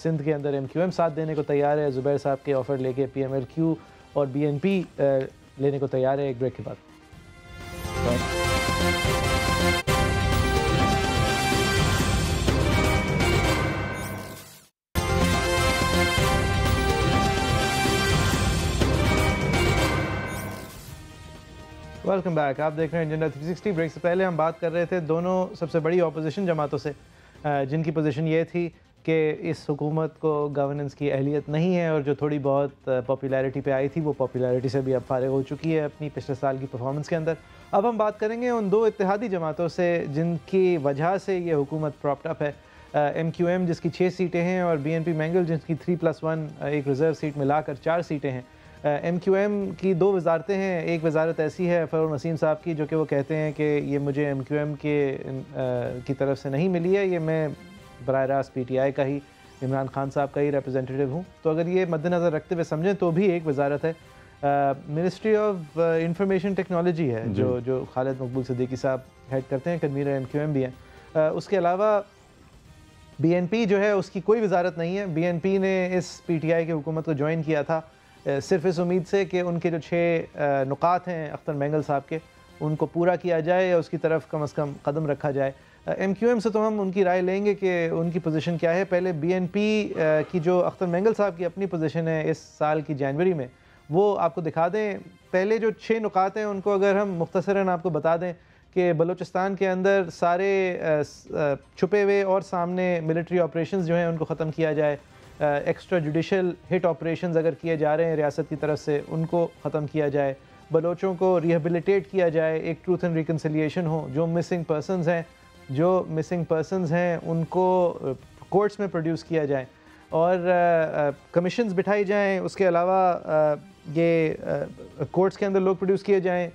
सिंध के अंदर एम क्यू एम साथ देने को तैयार है ज़ुबैर साहब के ऑफ़र लेके पी एम एल क्यू और बी एन पी लेने को तैयार है एक ब्रेक के बाद वेलकम बैक आप देख रहे हैं एजेंडा 360 ब्रेक से पहले हम बात कर रहे थे दोनों सबसे बड़ी अपोजिशन जमातों से जिनकी पोजीशन ये थी कि इस हुकूमत को गवर्नेंस की अहलियत नहीं है और जो थोड़ी बहुत पॉपुलैरिटी पे आई थी वो पॉपुलैरिटी से भी अब फारग हो चुकी है अपनी पिछले साल की परफॉर्मेंस के अंदर अब हम बात करेंगे उन दो इतिहादी जमातों से जिनकी वजह से ये हुकूमत प्रॉप्टअप है एम क्यू एम जिसकी छः सीटें हैं और बी एन पी मैंगल जिसकी थ्री प्लस वन एक रिज़र्व सीट मिलाकर चार सीटें हैं एम क्यू एम की दो वजारतें हैं एक वजारत ऐसी है फर नसीम साहब की जो कि वो कहते हैं कि ये मुझे एम क्यू एम के आ, की तरफ से नहीं मिली है ये मैं बर रास्त पी टी आई का ही इमरान खान साहब का ही रिप्रजेंटेटिव हूँ तो अगर ये मद्दनज़र रखते हुए समझें तो भी एक वजारत है मिनिस्ट्री ऑफ इंफॉर्मेशन टेक्नोलॉजी है जो जो खालिद मकबूल सदीकी साहब हेड करते हैं कदमीर एम क्यू एम भी हैं उसके अलावा बी एन पी जो है उसकी कोई वजारत नहीं है बी एन पी ने इस पी टी आई की हुकूमत को ज्वाइन किया था सिर्फ इस उम्मीद से कि उनके जो छः नुकात हैं अख्तर मैंगल साहब के उनको पूरा किया जाए या उसकी तरफ कम अज़ कम कदम रखा जाए एम क्यू एम से तो हम उनकी राय लेंगे कि उनकी पोजीशन क्या है पहले बी एन पी की जो अख्तर मैंगल साहब की अपनी पोजीशन है इस साल की जनवरी में वो आपको दिखा दें पहले जो छः नुकात हैं उनको अगर हम मुख्तसरा आपको बता दें कि बलूचिस्तान के अंदर सारे छुपे हुए और सामने मिलिट्री ऑपरेशन जो हैं उनको ख़त्म किया जाए एक्स्ट्रा जुडिशल हिट ऑपरेशन अगर किए जा रहे हैं रियासत की तरफ से उनको ख़त्म किया जाए बलोचों को रिहेबिलिटेट किया जाए एक ट्रूथ एंड रिकन्सिलियेशन हो जो मिसिंग पर्सनस हैं जो मिसिंग पर्सनस हैं उनको कोर्ट्स में प्रोड्यूस किया जाए और कमीशन्स बिठाई जाएँ उसके अलावा आ, ये कोर्ट्स के अंदर लोग प्रोड्यूस किए जाएँ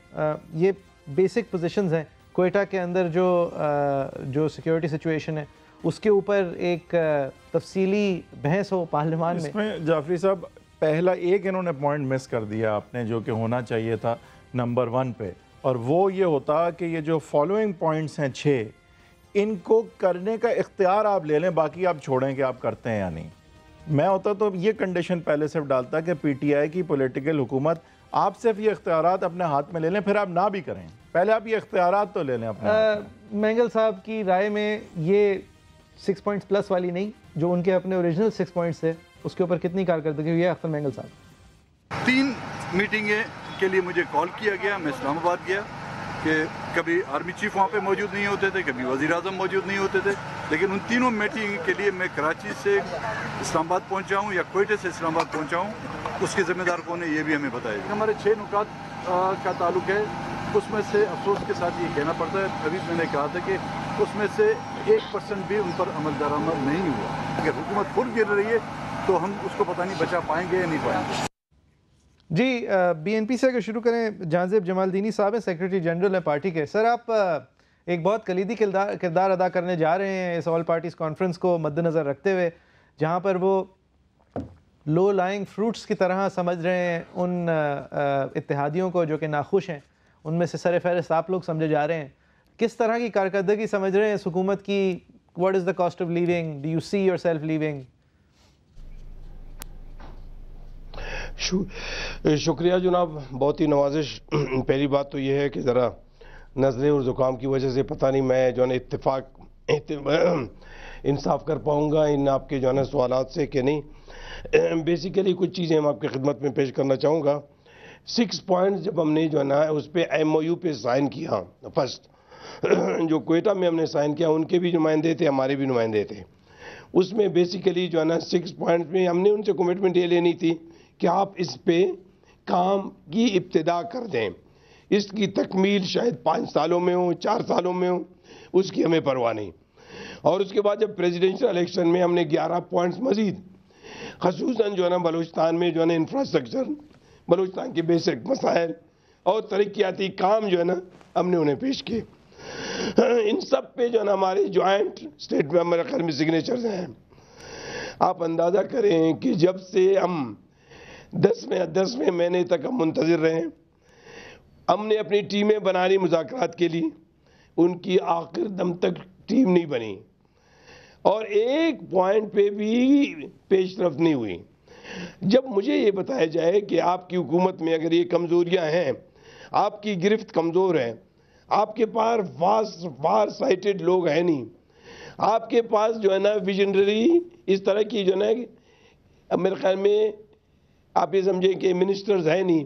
ये बेसिक पोजिशन हैं कोयटा के अंदर जो आ, जो सिक्योरिटी सिचुएशन है उसके ऊपर एक तफसीली बहस हो पार्लियामान में
इसमें जाफरी साहब पहला एक इन्होंने पॉइंट मिस कर दिया आपने जो कि होना चाहिए था नंबर वन पे और वो ये होता कि ये जो फॉलोइंग पॉइंट्स हैं छः इनको करने का इख्तियार आप ले लें बाकी आप छोड़ें कि आप करते हैं या नहीं मैं होता तो ये कंडीशन पहले सिर्फ डालता कि आई की पोलिटिकल हुकूमत आप सिर्फ ये इख्तियार अपने हाथ में ले लें फिर आप ना भी करें पहले आप ये इख्तियार तो ले लें
अपने
मैंगल साहब की राय में ये सिक्स पॉइंट्स प्लस वाली नहीं जो उनके अपने ओरिजिनल सिक्स पॉइंट्स थे उसके ऊपर कितनी कारकर्दगी हुई है अख्तर मैंगल साहब
तीन मीटिंगें
के लिए मुझे कॉल किया गया मैं इस्लामाबाद गया कि कभी आर्मी चीफ वहाँ पे मौजूद नहीं होते थे कभी वज़ी अजम मौजूद नहीं होते थे लेकिन उन तीनों मीटिंग के लिए मैं कराची से इस्लामाबाद पहुँचा हूँ या कोयटे से इस्लामाबाद पहुँचा हूँ उसके ज़िम्मेदार कौन है ये भी हमें बताया हमारे छः नुकात का ताल्लुक है उसमें से अफसोस के साथ ये कहना पड़ता है अभी मैंने कहा था कि उसमें से एक परसेंट भी उन पर अमल दरामद नहीं हुआ अगर हुकूमत खुद गिर रही है तो हम उसको पता नहीं बचा पाएंगे या नहीं पाएंगे
जी बीएनपी से अगर शुरू करें जहाजेब जमालदीनी साहब हैं सेक्रेटरी जनरल हैं पार्टी के सर आप एक बहुत कलीदी किरदार अदा करने जा रहे हैं इस ऑल पार्टीज़ कॉन्फ्रेंस को मद्दनज़र रखते हुए जहाँ पर वो लो लाइंग फ्रूट्स की तरह समझ रहे हैं उन इतिहादियों को जो कि नाखुश हैं उनमें से सर फहरस्त आप लोग समझे जा रहे हैं किस तरह की कारकर्दगी समझ रहे हैं इस हुकूमत की what is the cost of living do you see yourself living
शुक्रिया जनाब बहुत ही नवाजिश पहली बात तो यह है कि ज़रा नजरे और ज़ुकाम की वजह से पता नहीं मैं जो है इतफाक़ इंसाफ कर पाऊँगा इन आपके जो है सवाल से कि नहीं बेसिकली कुछ चीज़ें हम आपकी खिदमत में पेश करना चाहूँगा सिक्स पॉइंट जब हमने जो है ना उस पर एम ओ यू पे साइन किया फर्स्ट जो कोयटा में हमने साइन किया उनके भी नुमाइंदे थे हमारे भी नुमाइंदे थे उसमें बेसिकली जो है ना सिक्स पॉइंट में हमने उनसे कमिटमेंट ये लेनी थी कि आप इस पर काम की इब्तदा कर दें इसकी तकमील शायद पाँच सालों में हो चार सालों में हो उसकी हमें परवाह नहीं और उसके बाद जब प्रेजिडेंशल इलेक्शन में हमने ग्यारह पॉइंट्स मजीद खसूस जो है ना बलोचिस्तान में जो है ना इंफ्रास्ट्रक्चर बलोचिस्तान के बेसिक मसाइल और तरक्याती काम जो है ना हमने उन्हें पेश किए इन सब पे जो ना हमारे ज्वाइंट स्टेट में हमारे ख्याल में हैं आप अंदाज़ा करें कि जब से हम दसवें दसवें महीने तक हम मुंतज़र रहे हमने अपनी टीमें बना ली मुजाकर के लिए उनकी आखिर दम तक टीम नहीं बनी और एक पॉइंट पे भी पेशरफ नहीं हुई जब मुझे ये बताया जाए कि आपकी हुकूमत में अगर ये कमजोरियां हैं आपकी गिरफ्त कमज़ोर है आपके पास फास्ट वार साइटेड लोग हैं नहीं आपके पास जो है ना विजनरी इस तरह की जो है ना मेरे ख्याल में आप ये समझें कि मिनिस्टर्स हैं नहीं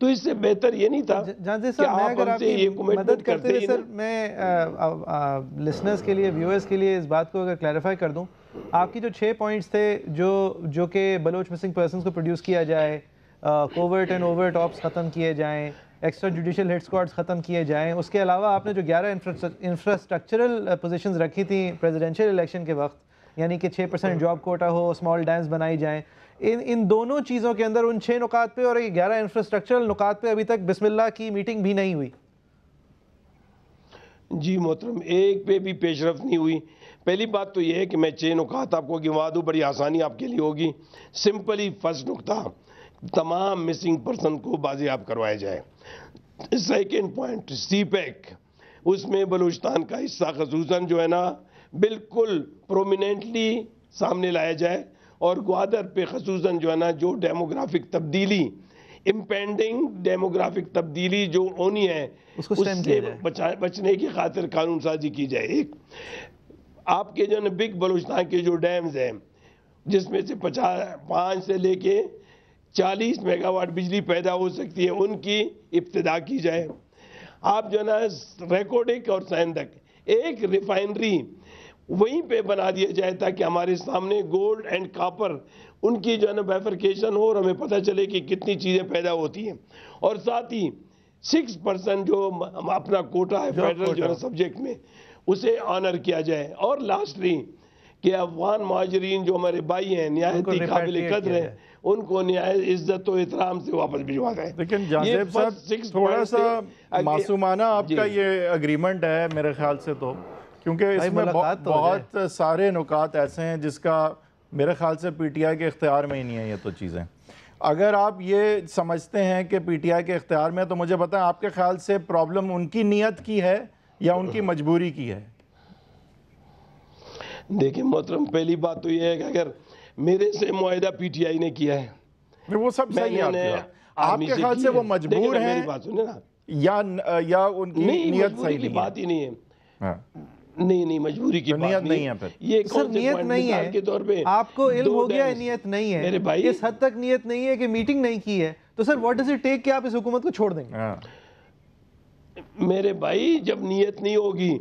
तो इससे बेहतर ये नहीं था जानते सर मैं अगर आपकी ये मदद तो करते हैं सर
मैं लिसनर्स के लिए व्यूअर्स के लिए इस बात को अगर क्लैरिफाई कर दूं आपकी जो छः पॉइंट्स थे जो जो कि बलोच मिसिंग पर्सन को प्रोड्यूस किया जाए कोवर्ट एंड ओवर टॉप्स ख़त्म किए जाएँ एक्स्ट्रा जुडिशल हेड स्क्वाड्स ख़त्म किए जाएँ उसके अलावा आपने जो ग्यारह इंफ्रास्ट्रक्चरल पोजिशन uh, रखी थी प्रेजिडेंशियल इलेक्शन के वक्त यानी कि छः परसेंट जॉब कोटा हो स्मॉल डैम्स बनाई जाएँ इन इन दोनों चीज़ों के अंदर उन छः नुकात पे और ग्यारह इंफ्रास्ट्रक्चरल नुकात पर अभी तक बिसमिल्ला
की मीटिंग भी नहीं हुई जी मोहतरम एक पे भी पेशरफ नहीं हुई पहली बात तो यह है कि मैं छः नुकात आपको गिवा दूँ बड़ी आसानी आपके लिए होगी सिंपली फर्स्ट नुकता तमाम मिसिंग पर्सन को बाजियाब करवाया जाए सेकेंड पॉइंट सी पैक उसमें बलूचिस्तान का हिस्सा खसूस जो है ना बिल्कुल प्रोमिनेंटली सामने लाया जाए और ग्वादर पे खसूस जो है ना जो डेमोग्राफिक तब्दीली इम्पेंडिंग डेमोग्राफिक तब्दीली जो होनी है उसको उससे बचा बचने की खातिर कानून साजी की जाए एक आपके जो है बिग बलूचिस्तान के जो डैम्स हैं जिसमें से पचास पाँच से लेके चालीस मेगावाट बिजली पैदा हो सकती है उनकी इब्तदा की जाए आप जो ना रेकोडिक और सैंदक एक रिफाइनरी वहीं पे बना दिया जाए ताकि हमारे सामने गोल्ड एंड कापर उनकी जो है ना बेफरकेशन हो और हमें पता चले कि कितनी चीज़ें पैदा होती हैं और साथ ही सिक्स परसेंट जो अपना कोटा है फेडरल जो है सब्जेक्ट में उसे ऑनर किया जाए और लास्टली कि अफगान माजरीन जो हमारे भाई हैं नहायती काबिल कदर हैं उनको न्याय इज्जत और इतराम से वापस भिजवा दें लेकिन जानदेव साहब थोड़ा सा मासूमाना आपका
ये अग्रीमेंट है मेरे ख्याल से तो क्योंकि इसमें तो बहुत सारे नुकात ऐसे हैं जिसका मेरे ख्याल से पीटीआई के इख्तियार में ही नहीं है ये तो चीज़ें अगर आप ये समझते हैं कि पीटीआई के इख्तियार में है तो मुझे बताएं आपके ख्याल से प्रॉब्लम उनकी नीयत की है
या उनकी मजबूरी की है देखिए मोहतरम पहली बात तो ये है कि अगर मेरे से मुआदा पी टी आई ने किया है वो सब सही है आपके ख्याल से वो मजबूर है बात सुने ना
या या उनकी नियत सही की बात ही नहीं है हाँ।
नहीं नहीं मजबूरी की तो नियत नहीं, है ये सर नियत नहीं है के तौर पे आपको इल्म हो गया है नियत नहीं है मेरे भाई इस हद
तक नियत नहीं है कि मीटिंग नहीं की है तो sir what does it take कि आप इस हुकूमत
को छोड़ देंगे हाँ। मेरे भाई जब नियत नहीं होगी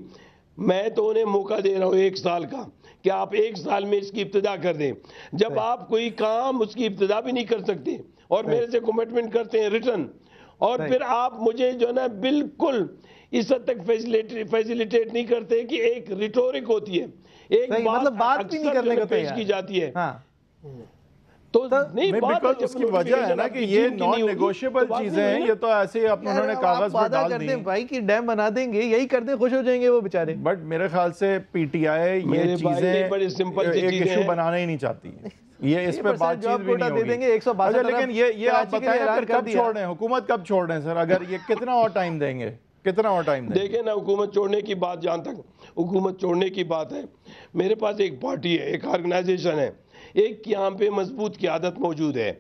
मैं तो उन्हें मौका दे रहा हूँ एक साल का कि आप एक साल में इसकी इब्तदा कर दें जब आप कोई काम उसकी इब्तदा भी नहीं कर सकते और मेरे से कमिटमेंट करते हैं रिटर्न और फिर आप मुझे जो है ना बिल्कुल इस हद तक फैसिलिटेट फैसिलिटेट नहीं करते कि एक रिटोरिक होती है एक मतलब बात मतलब बात भी नहीं करने का पेश की जाती है हाँ। हम्म। तो, तो नहीं बात उसकी वजह है ना कि ये नॉन नेगोशिएबल तो चीजें हैं ये तो ऐसे ही अपने उन्होंने कागज पर डाल दिए
भाई की डैम बना देंगे यही कर दें खुश हो जाएंगे वो बेचारे
बट मेरे ख्याल से पीटीआई ये चीजें सिंपल एक इशू बनाना ही नहीं चाहती ये इस पे बातचीत भी नहीं दे देंगे एक सौ बारह अच्छा, लेकिन ये ये आप बताएं फिर कब छोड़ रहे हैं हुकूमत कब छोड़ रहे हैं सर अगर ये कितना और टाइम देंगे कितना और टाइम
देखें ना हुकूमत छोड़ने की बात जहां तक हुकूमत छोड़ने की बात है मेरे पास एक पार्टी है एक ऑर्गेनाइजेशन है एक क्याम पे मजबूत की आदत मौजूद है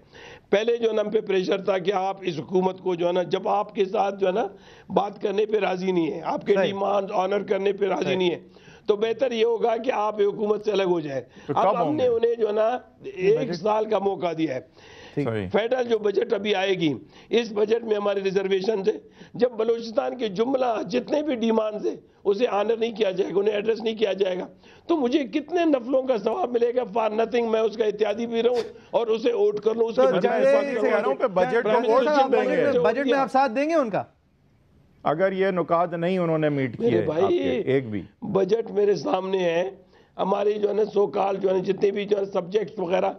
पहले जो नम पे प्रेशर था कि आप इस हुकूमत को जो है ना जब आपके साथ जो है ना बात करने पे राज़ी नहीं है आपके डिमांड ऑनर करने पे राज़ी नहीं है तो बेहतर ये होगा कि आप हुकूमत से अलग हो जाए तो अब हमने उन्हें जो है ना एक साल का मौका दिया है फेडरल जो बजट अभी आएगी इस बजट में हमारे रिजर्वेशन है जब बलूचिस्तान के जुमला जितने भी डिमांड्स है उसे आनर नहीं किया जाएगा उन्हें एड्रेस नहीं किया जाएगा तो मुझे कितने नफलों का सवाब मिलेगा फॉर नथिंग मैं उसका इत्यादि भी रहूं और उसे वोट कर लूं उसके बजट में आप साथ देंगे उनका अगर ये नुकात नहीं उन्होंने मीट किए भाई एक भी बजट मेरे सामने है हमारे जो है ना सोकाल जो है जितने भी जो है सब्जेक्ट वगैरह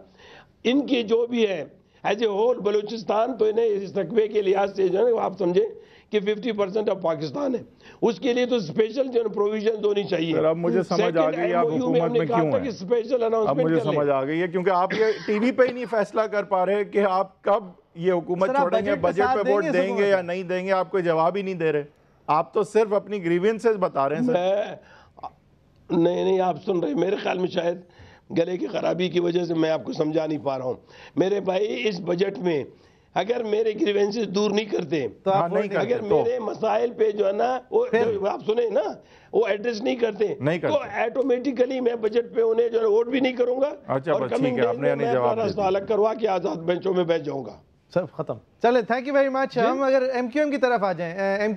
इनकी जो भी है एज ए होल बलूचिस्तान तो इन्हें इस रकबे के लिहाज से जो है आप समझें कि 50 परसेंट ऑफ पाकिस्तान है उसके लिए तो स्पेशल जो प्रोविजन तो होनी चाहिए अब मुझे समझ आ गई आप हुकूमत में क्यों है स्पेशल अब मुझे समझ आ गई है क्योंकि आप
ये टीवी पे ही नहीं फैसला कर पा रहे कि आप कब ये हुकूमत छोड़ेंगे बजट पे वोट देंगे या नहीं देंगे आप कोई जवाब ही नहीं दे रहे आप तो सिर्फ अपनी ग्रीवियंसेस बता रहे हैं
नहीं नहीं आप सुन रहे मेरे ख्याल में शायद गले की ख़राबी की वजह से मैं आपको समझा नहीं पा रहा हूँ मेरे भाई इस बजट में अगर मेरे ग्रीवेंसेस दूर नहीं करते तो आप हाँ, नहीं करते, अगर तो, मेरे मसाइल पे जो है ना वो आप सुने ना वो एड्रेस नहीं करते नहीं तो करते तो ऑटोमेटिकली मैं बजट पे उन्हें जो है वोट भी नहीं करूंगा अच्छा और कमिंग आपने जवाब करवा के आजाद बेंचों में बैठ जाऊंगा सर खत्म चले थैंक यू वेरी मच हम
अगर एम की तरफ आ जाएं एम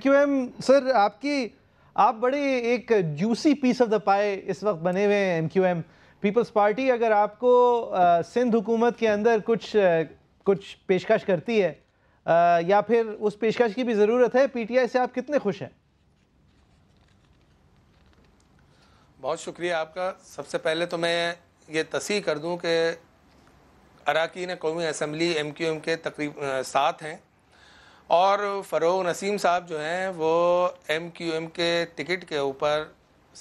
सर आपकी आप बड़े एक जूसी पीस ऑफ द पाए इस वक्त बने हुए हैं एम पीपल्स पार्टी अगर आपको सिंध हुकूमत के अंदर कुछ कुछ पेशकश करती है या फिर उस पेशकश की भी ज़रूरत है पीटीआई से आप कितने खुश हैं
बहुत शुक्रिया आपका सबसे पहले तो मैं ये तसी कर दूं कि अरकान कौमी असम्बली एम क्यू एम के तकरीब सात हैं और फ़रोग नसीम साहब जो हैं वो एम क्यू एम के टिकट के ऊपर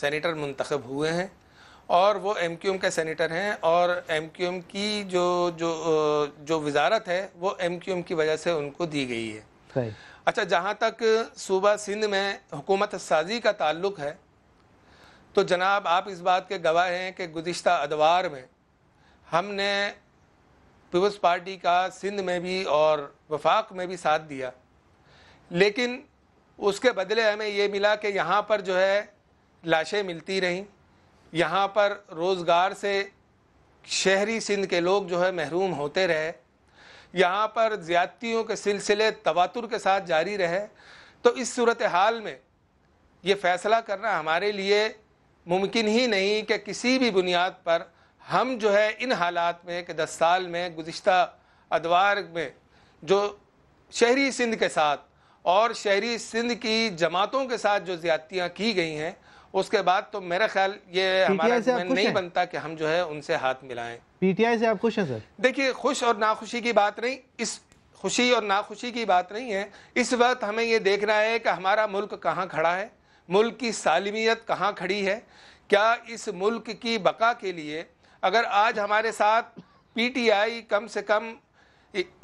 सैनिटर मंतखब हुए हैं और वो एम क्यू एम के सेनेटर हैं और एम क्यू एम की जो जो जो वजारत है वो एम की वजह से उनको दी गई है अच्छा जहाँ तक सूबा सिंध में हुकूमत साजी का ताल्लुक है तो जनाब आप इस बात के गवाह हैं कि गुज्त अदवार में हमने पीपल्स पार्टी का सिंध में भी और वफाक में भी साथ दिया लेकिन उसके बदले हमें ये मिला कि यहाँ पर जो है लाशें मिलती रहीं यहाँ पर रोज़गार से शहरी सिंध के लोग जो है महरूम होते रहे यहाँ पर ज़्यादतियों के सिलसिले तवातुर के साथ जारी रहे तो इस सूरत हाल में ये फ़ैसला करना हमारे लिए मुमकिन ही नहीं कि किसी भी बुनियाद पर हम जो है इन हालात में कि दस साल में गुज्त अदवार में जो शहरी सिंध के साथ और शहरी सिंध की जमातों के साथ जो ज़्यादतियाँ की गई हैं उसके बाद तो मेरा ख्याल ये हमारा नहीं बनता कि हम जो है उनसे हाथ मिलाएं
पीटीआई से आप खुश हैं सर
देखिए खुश और नाखुशी की बात नहीं इस खुशी और नाखुशी की बात नहीं है इस वक्त हमें ये देखना है कि हमारा मुल्क कहाँ खड़ा है मुल्क की सालमियत कहाँ खड़ी है क्या इस मुल्क की बका के लिए अगर आज हमारे साथ पीटीआई कम से कम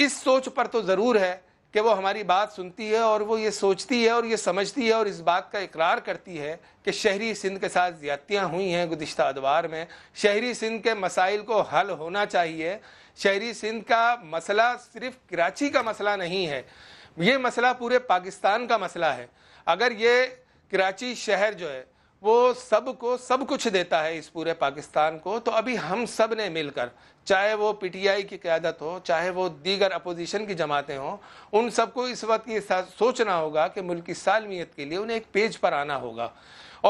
इस सोच पर तो ज़रूर है कि वो हमारी बात सुनती है और वो ये सोचती है और ये समझती है और इस बात का इकरार करती है कि शहरी सिंध के साथ ज्यादतियाँ हुई हैं गुज्त अदवार में शहरी सिंध के मसाइल को हल होना चाहिए शहरी सिंध का मसला सिर्फ कराची का मसला नहीं है ये मसला पूरे पाकिस्तान का मसला है अगर ये कराची शहर जो है वो सबको सब कुछ देता है इस पूरे पाकिस्तान को तो अभी हम सब ने मिलकर चाहे वो पीटीआई की क्यादत हो चाहे वो दीगर अपोजिशन की जमातें हों उन सबको इस वक्त ये सोचना होगा कि मुल्क की सालमियत के लिए उन्हें एक पेज पर आना होगा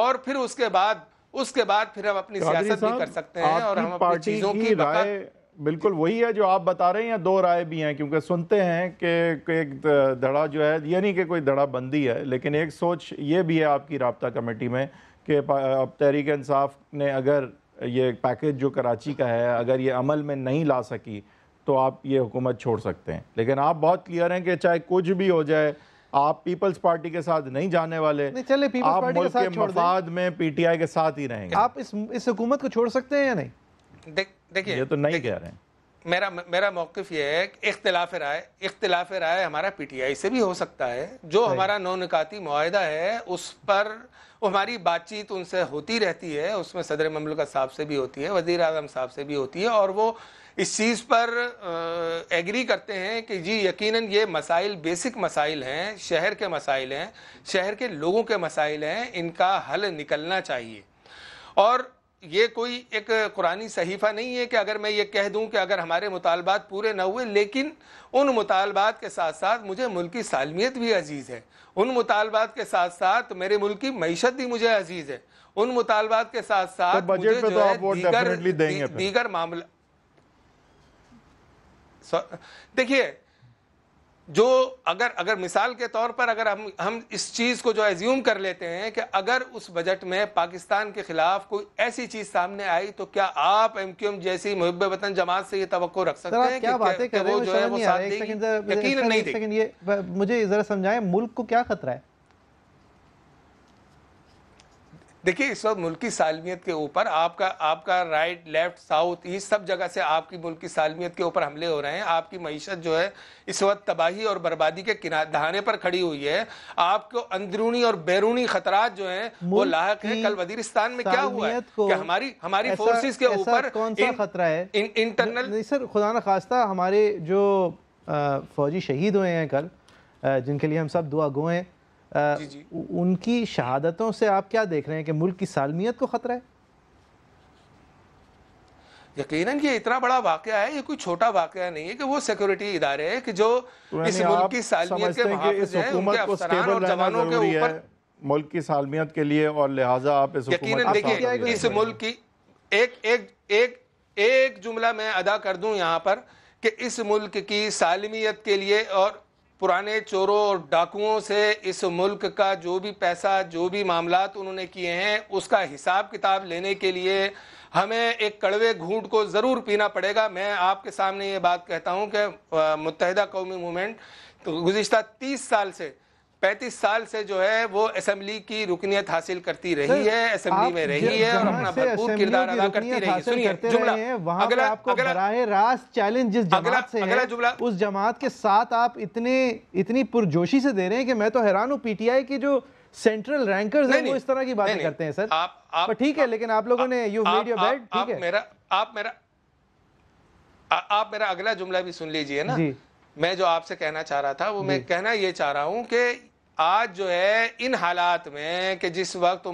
और फिर उसके बाद उसके बाद फिर हम अपनी सियासत भी कर सकते हैं और हम अपनी चीज़ों की राय
बिल्कुल
वही है जो आप बता रहे हैं या दो राय भी हैं क्योंकि सुनते हैं कि एक धड़ा जो है ये नहीं कि कोई धड़ा बंदी है लेकिन एक सोच ये भी है आपकी रबता कमेटी में कि तहरीक इंसाफ ने अगर ये पैकेज जो कराची का है अगर ये अमल में नहीं ला सकी तो आप ये हुकूमत छोड़ सकते हैं लेकिन आप बहुत क्लियर हैं कि चाहे कुछ भी हो जाए आप पीपल्स पार्टी के साथ नहीं जाने वाले नहीं
चले पीपल्स पार्टी के साथ
टी में पीटीआई के
साथ ही रहेंगे आप इस इस हुकूमत को छोड़ सकते हैं या नहीं देखिए ये तो नहीं कह रहे हैं
मेरा मेरा मौकफ यह है कि इख्तिलाफ राय इख्तलाफ राय हमारा पी टी आई से भी हो सकता है जो हमारा नौ निकाती माहदा है उस पर हमारी बातचीत उनसे होती रहती है उसमें सदर ममलिका साहब से भी होती है वज़ी अजम साहब से भी होती है और वो इस चीज़ पर आ, एग्री करते हैं कि जी यकीनन ये मसाइल बेसिक मसाइल हैं शहर के मसाइल हैं शहर के लोगों के मसाइल हैं इनका हल निकलना चाहिए और ये कोई एक कुरानी सहीफ़ा नहीं है कि अगर मैं ये कह दूं कि अगर हमारे मुतालबात पूरे ना हुए लेकिन उन मुतालबात के साथ साथ मुझे मुल्क सालमियत भी अजीज़ है उन मुतालबात के साथ साथ मेरे मुल्क की मीशत भी मुझे अजीज़ है उन मुतालबात के साथ तो साथ तो मुझे जो है दीगर मामला देखिए जो अगर अगर मिसाल के तौर पर अगर हम हम इस चीज़ को जो एज्यूम कर लेते हैं कि अगर उस बजट में पाकिस्तान के ख़िलाफ़ कोई ऐसी चीज़ सामने आई तो क्या आप एम क्यू एम जैसी मुहब वतन जमात से ये तो रख सकते हैं क्या बातें कर रहे हो जो है वो यकीन
नहीं मुझे ज़रा समझाएं मुल्क को क्या खतरा है
देखिए इस वक्त मुल्की सालमियत के ऊपर आपका आपका राइट लेफ्ट साउथ ईस्ट सब जगह से आपकी मुल्की सालमियत के ऊपर हमले हो रहे हैं आपकी मीशत जो है इस वक्त तबाही और बर्बादी के किनारे दहाने पर खड़ी हुई है आपको अंदरूनी और बैरूनी खतरा जो है वो लाक है कल वजीरिस्तान में क्या हुआ है कि हमारी हमारी फोर्सेस के ऊपर कौन सा खतरा है इंटरनल सर
खुदा न खास्ता हमारे जो फौजी शहीद हुए हैं कल जिनके लिए हम सब दुआ गो हैं उनकी शहादतों से आप क्या देख रहे हैं कि मुल्क की सालमियत को ख़तरा है
यकीन ये इतना बड़ा वाक़ है ये कोई छोटा वाक़ नहीं है कि वो सिक्योरिटी इदारे है कि जो इस मुल्क की सालमियत के मुहाफिज जवानों के ऊपर
मुल्क की सालमियत के लिए और लिहाजा आप इस यकीन देखिए इस
मुल्क की एक एक एक एक जुमला मैं अदा कर दूं यहाँ पर कि इस मुल्क की सालमियत के लिए और पुराने चोरों और डाकुओं से इस मुल्क का जो भी पैसा जो भी मामला उन्होंने किए हैं उसका हिसाब किताब लेने के लिए हमें एक कड़वे घूट को ज़रूर पीना पड़ेगा मैं आपके सामने ये बात कहता हूँ कि मुतहदा कौमी मूवमेंट तो गुज्त तीस साल से पैंतीस साल से जो है वो असेंबली की रुकनियत हासिल करती रही है असेंबली में रही है और अपना भरपूर किरदार अदा करती रही है सुनिए जुमला अगला आपको अगला
रास चैलेंज जिस जमात से अगला जुमला उस जमात के साथ आप इतने इतनी पुरजोशी से दे रहे हैं कि मैं तो हैरान हूँ पीटीआई की जो सेंट्रल रैंकर्स हैं वो इस तरह की बातें करते हैं सर आप आप ठीक है लेकिन आप लोगों ने यू मेड योर बेड ठीक है
मेरा आप मेरा आप मेरा अगला जुमला भी सुन लीजिए ना मैं जो आपसे कहना चाह रहा था वो मैं कहना ये चाह रहा हूँ कि आज जो है इन हालात में कि जिस वक्त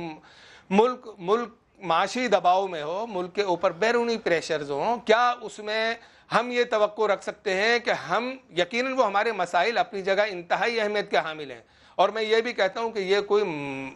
मुल्क मुल्क माशी दबाव में हो मुल्क के ऊपर बैरूनी प्रेशर्स हों क्या उसमें हम ये तो रख सकते हैं कि हम यकीन वो हमारे मसाइल अपनी जगह इंतहाई अहमियत के हामिल हैं और मैं ये भी कहता हूँ कि ये कोई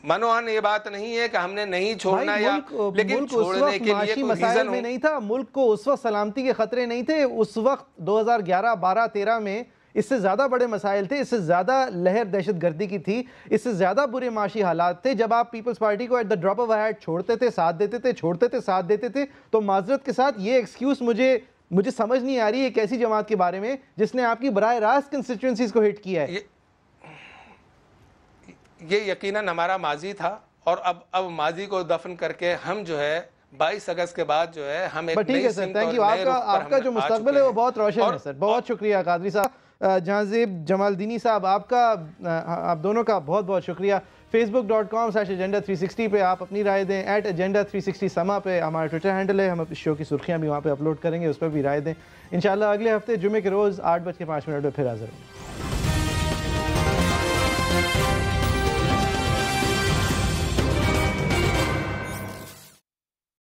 मनोहन ये बात नहीं है कि हमने नहीं छोड़ना या लेकिन छोड़ने के लिए मसाइल नहीं
था मुल्क को उस वक्त सलामती के खतरे नहीं थे उस वक्त दो हजार ग्यारह बारह तेरह में इससे ज़्यादा बड़े मसाइल थे इससे ज़्यादा लहर दहशत गर्दी की थी इससे ज़्यादा बुरे माशी हालात थे जब आप पीपल्स पार्टी को at the drop of hat छोड़ते थे साथ देते थे छोड़ते थे साथ देते थे तो माजरत के साथ ये एक्सक्यूज़ मुझे मुझे समझ नहीं आ रही है एक ऐसी जमात के बारे में जिसने आपकी बर रास्त कंस्टिट्यूंसीज को हिट किया है
ये, ये यकीनन हमारा माजी था और अब अब माजी को दफन करके हम जो है बाईस अगस्त के बाद जो है हम ठीक है सर थैंक यू आपका आपका जो मुस्तबल है
वो बहुत रोशन है सर बहुत शुक्रिया कादरी साहब जहाँजेब जमालदीनी साहब आपका आप दोनों का बहुत बहुत शुक्रिया फेसबुक डॉट कॉम सैश एजेंडा थ्री सिक्सटी पर आप अपनी राय दें एट एजेंडा थ्री सिक्सटी समा पर हमारा ट्विटर हैंडल है हम इस शो की सुर्खियाँ भी वहाँ पर अपलोड करेंगे उस पर भी राय दें इन अगले हफ्ते जुमे के रोज़ आठ बज के पाँच मिनट पर फिर हाजिर होंगे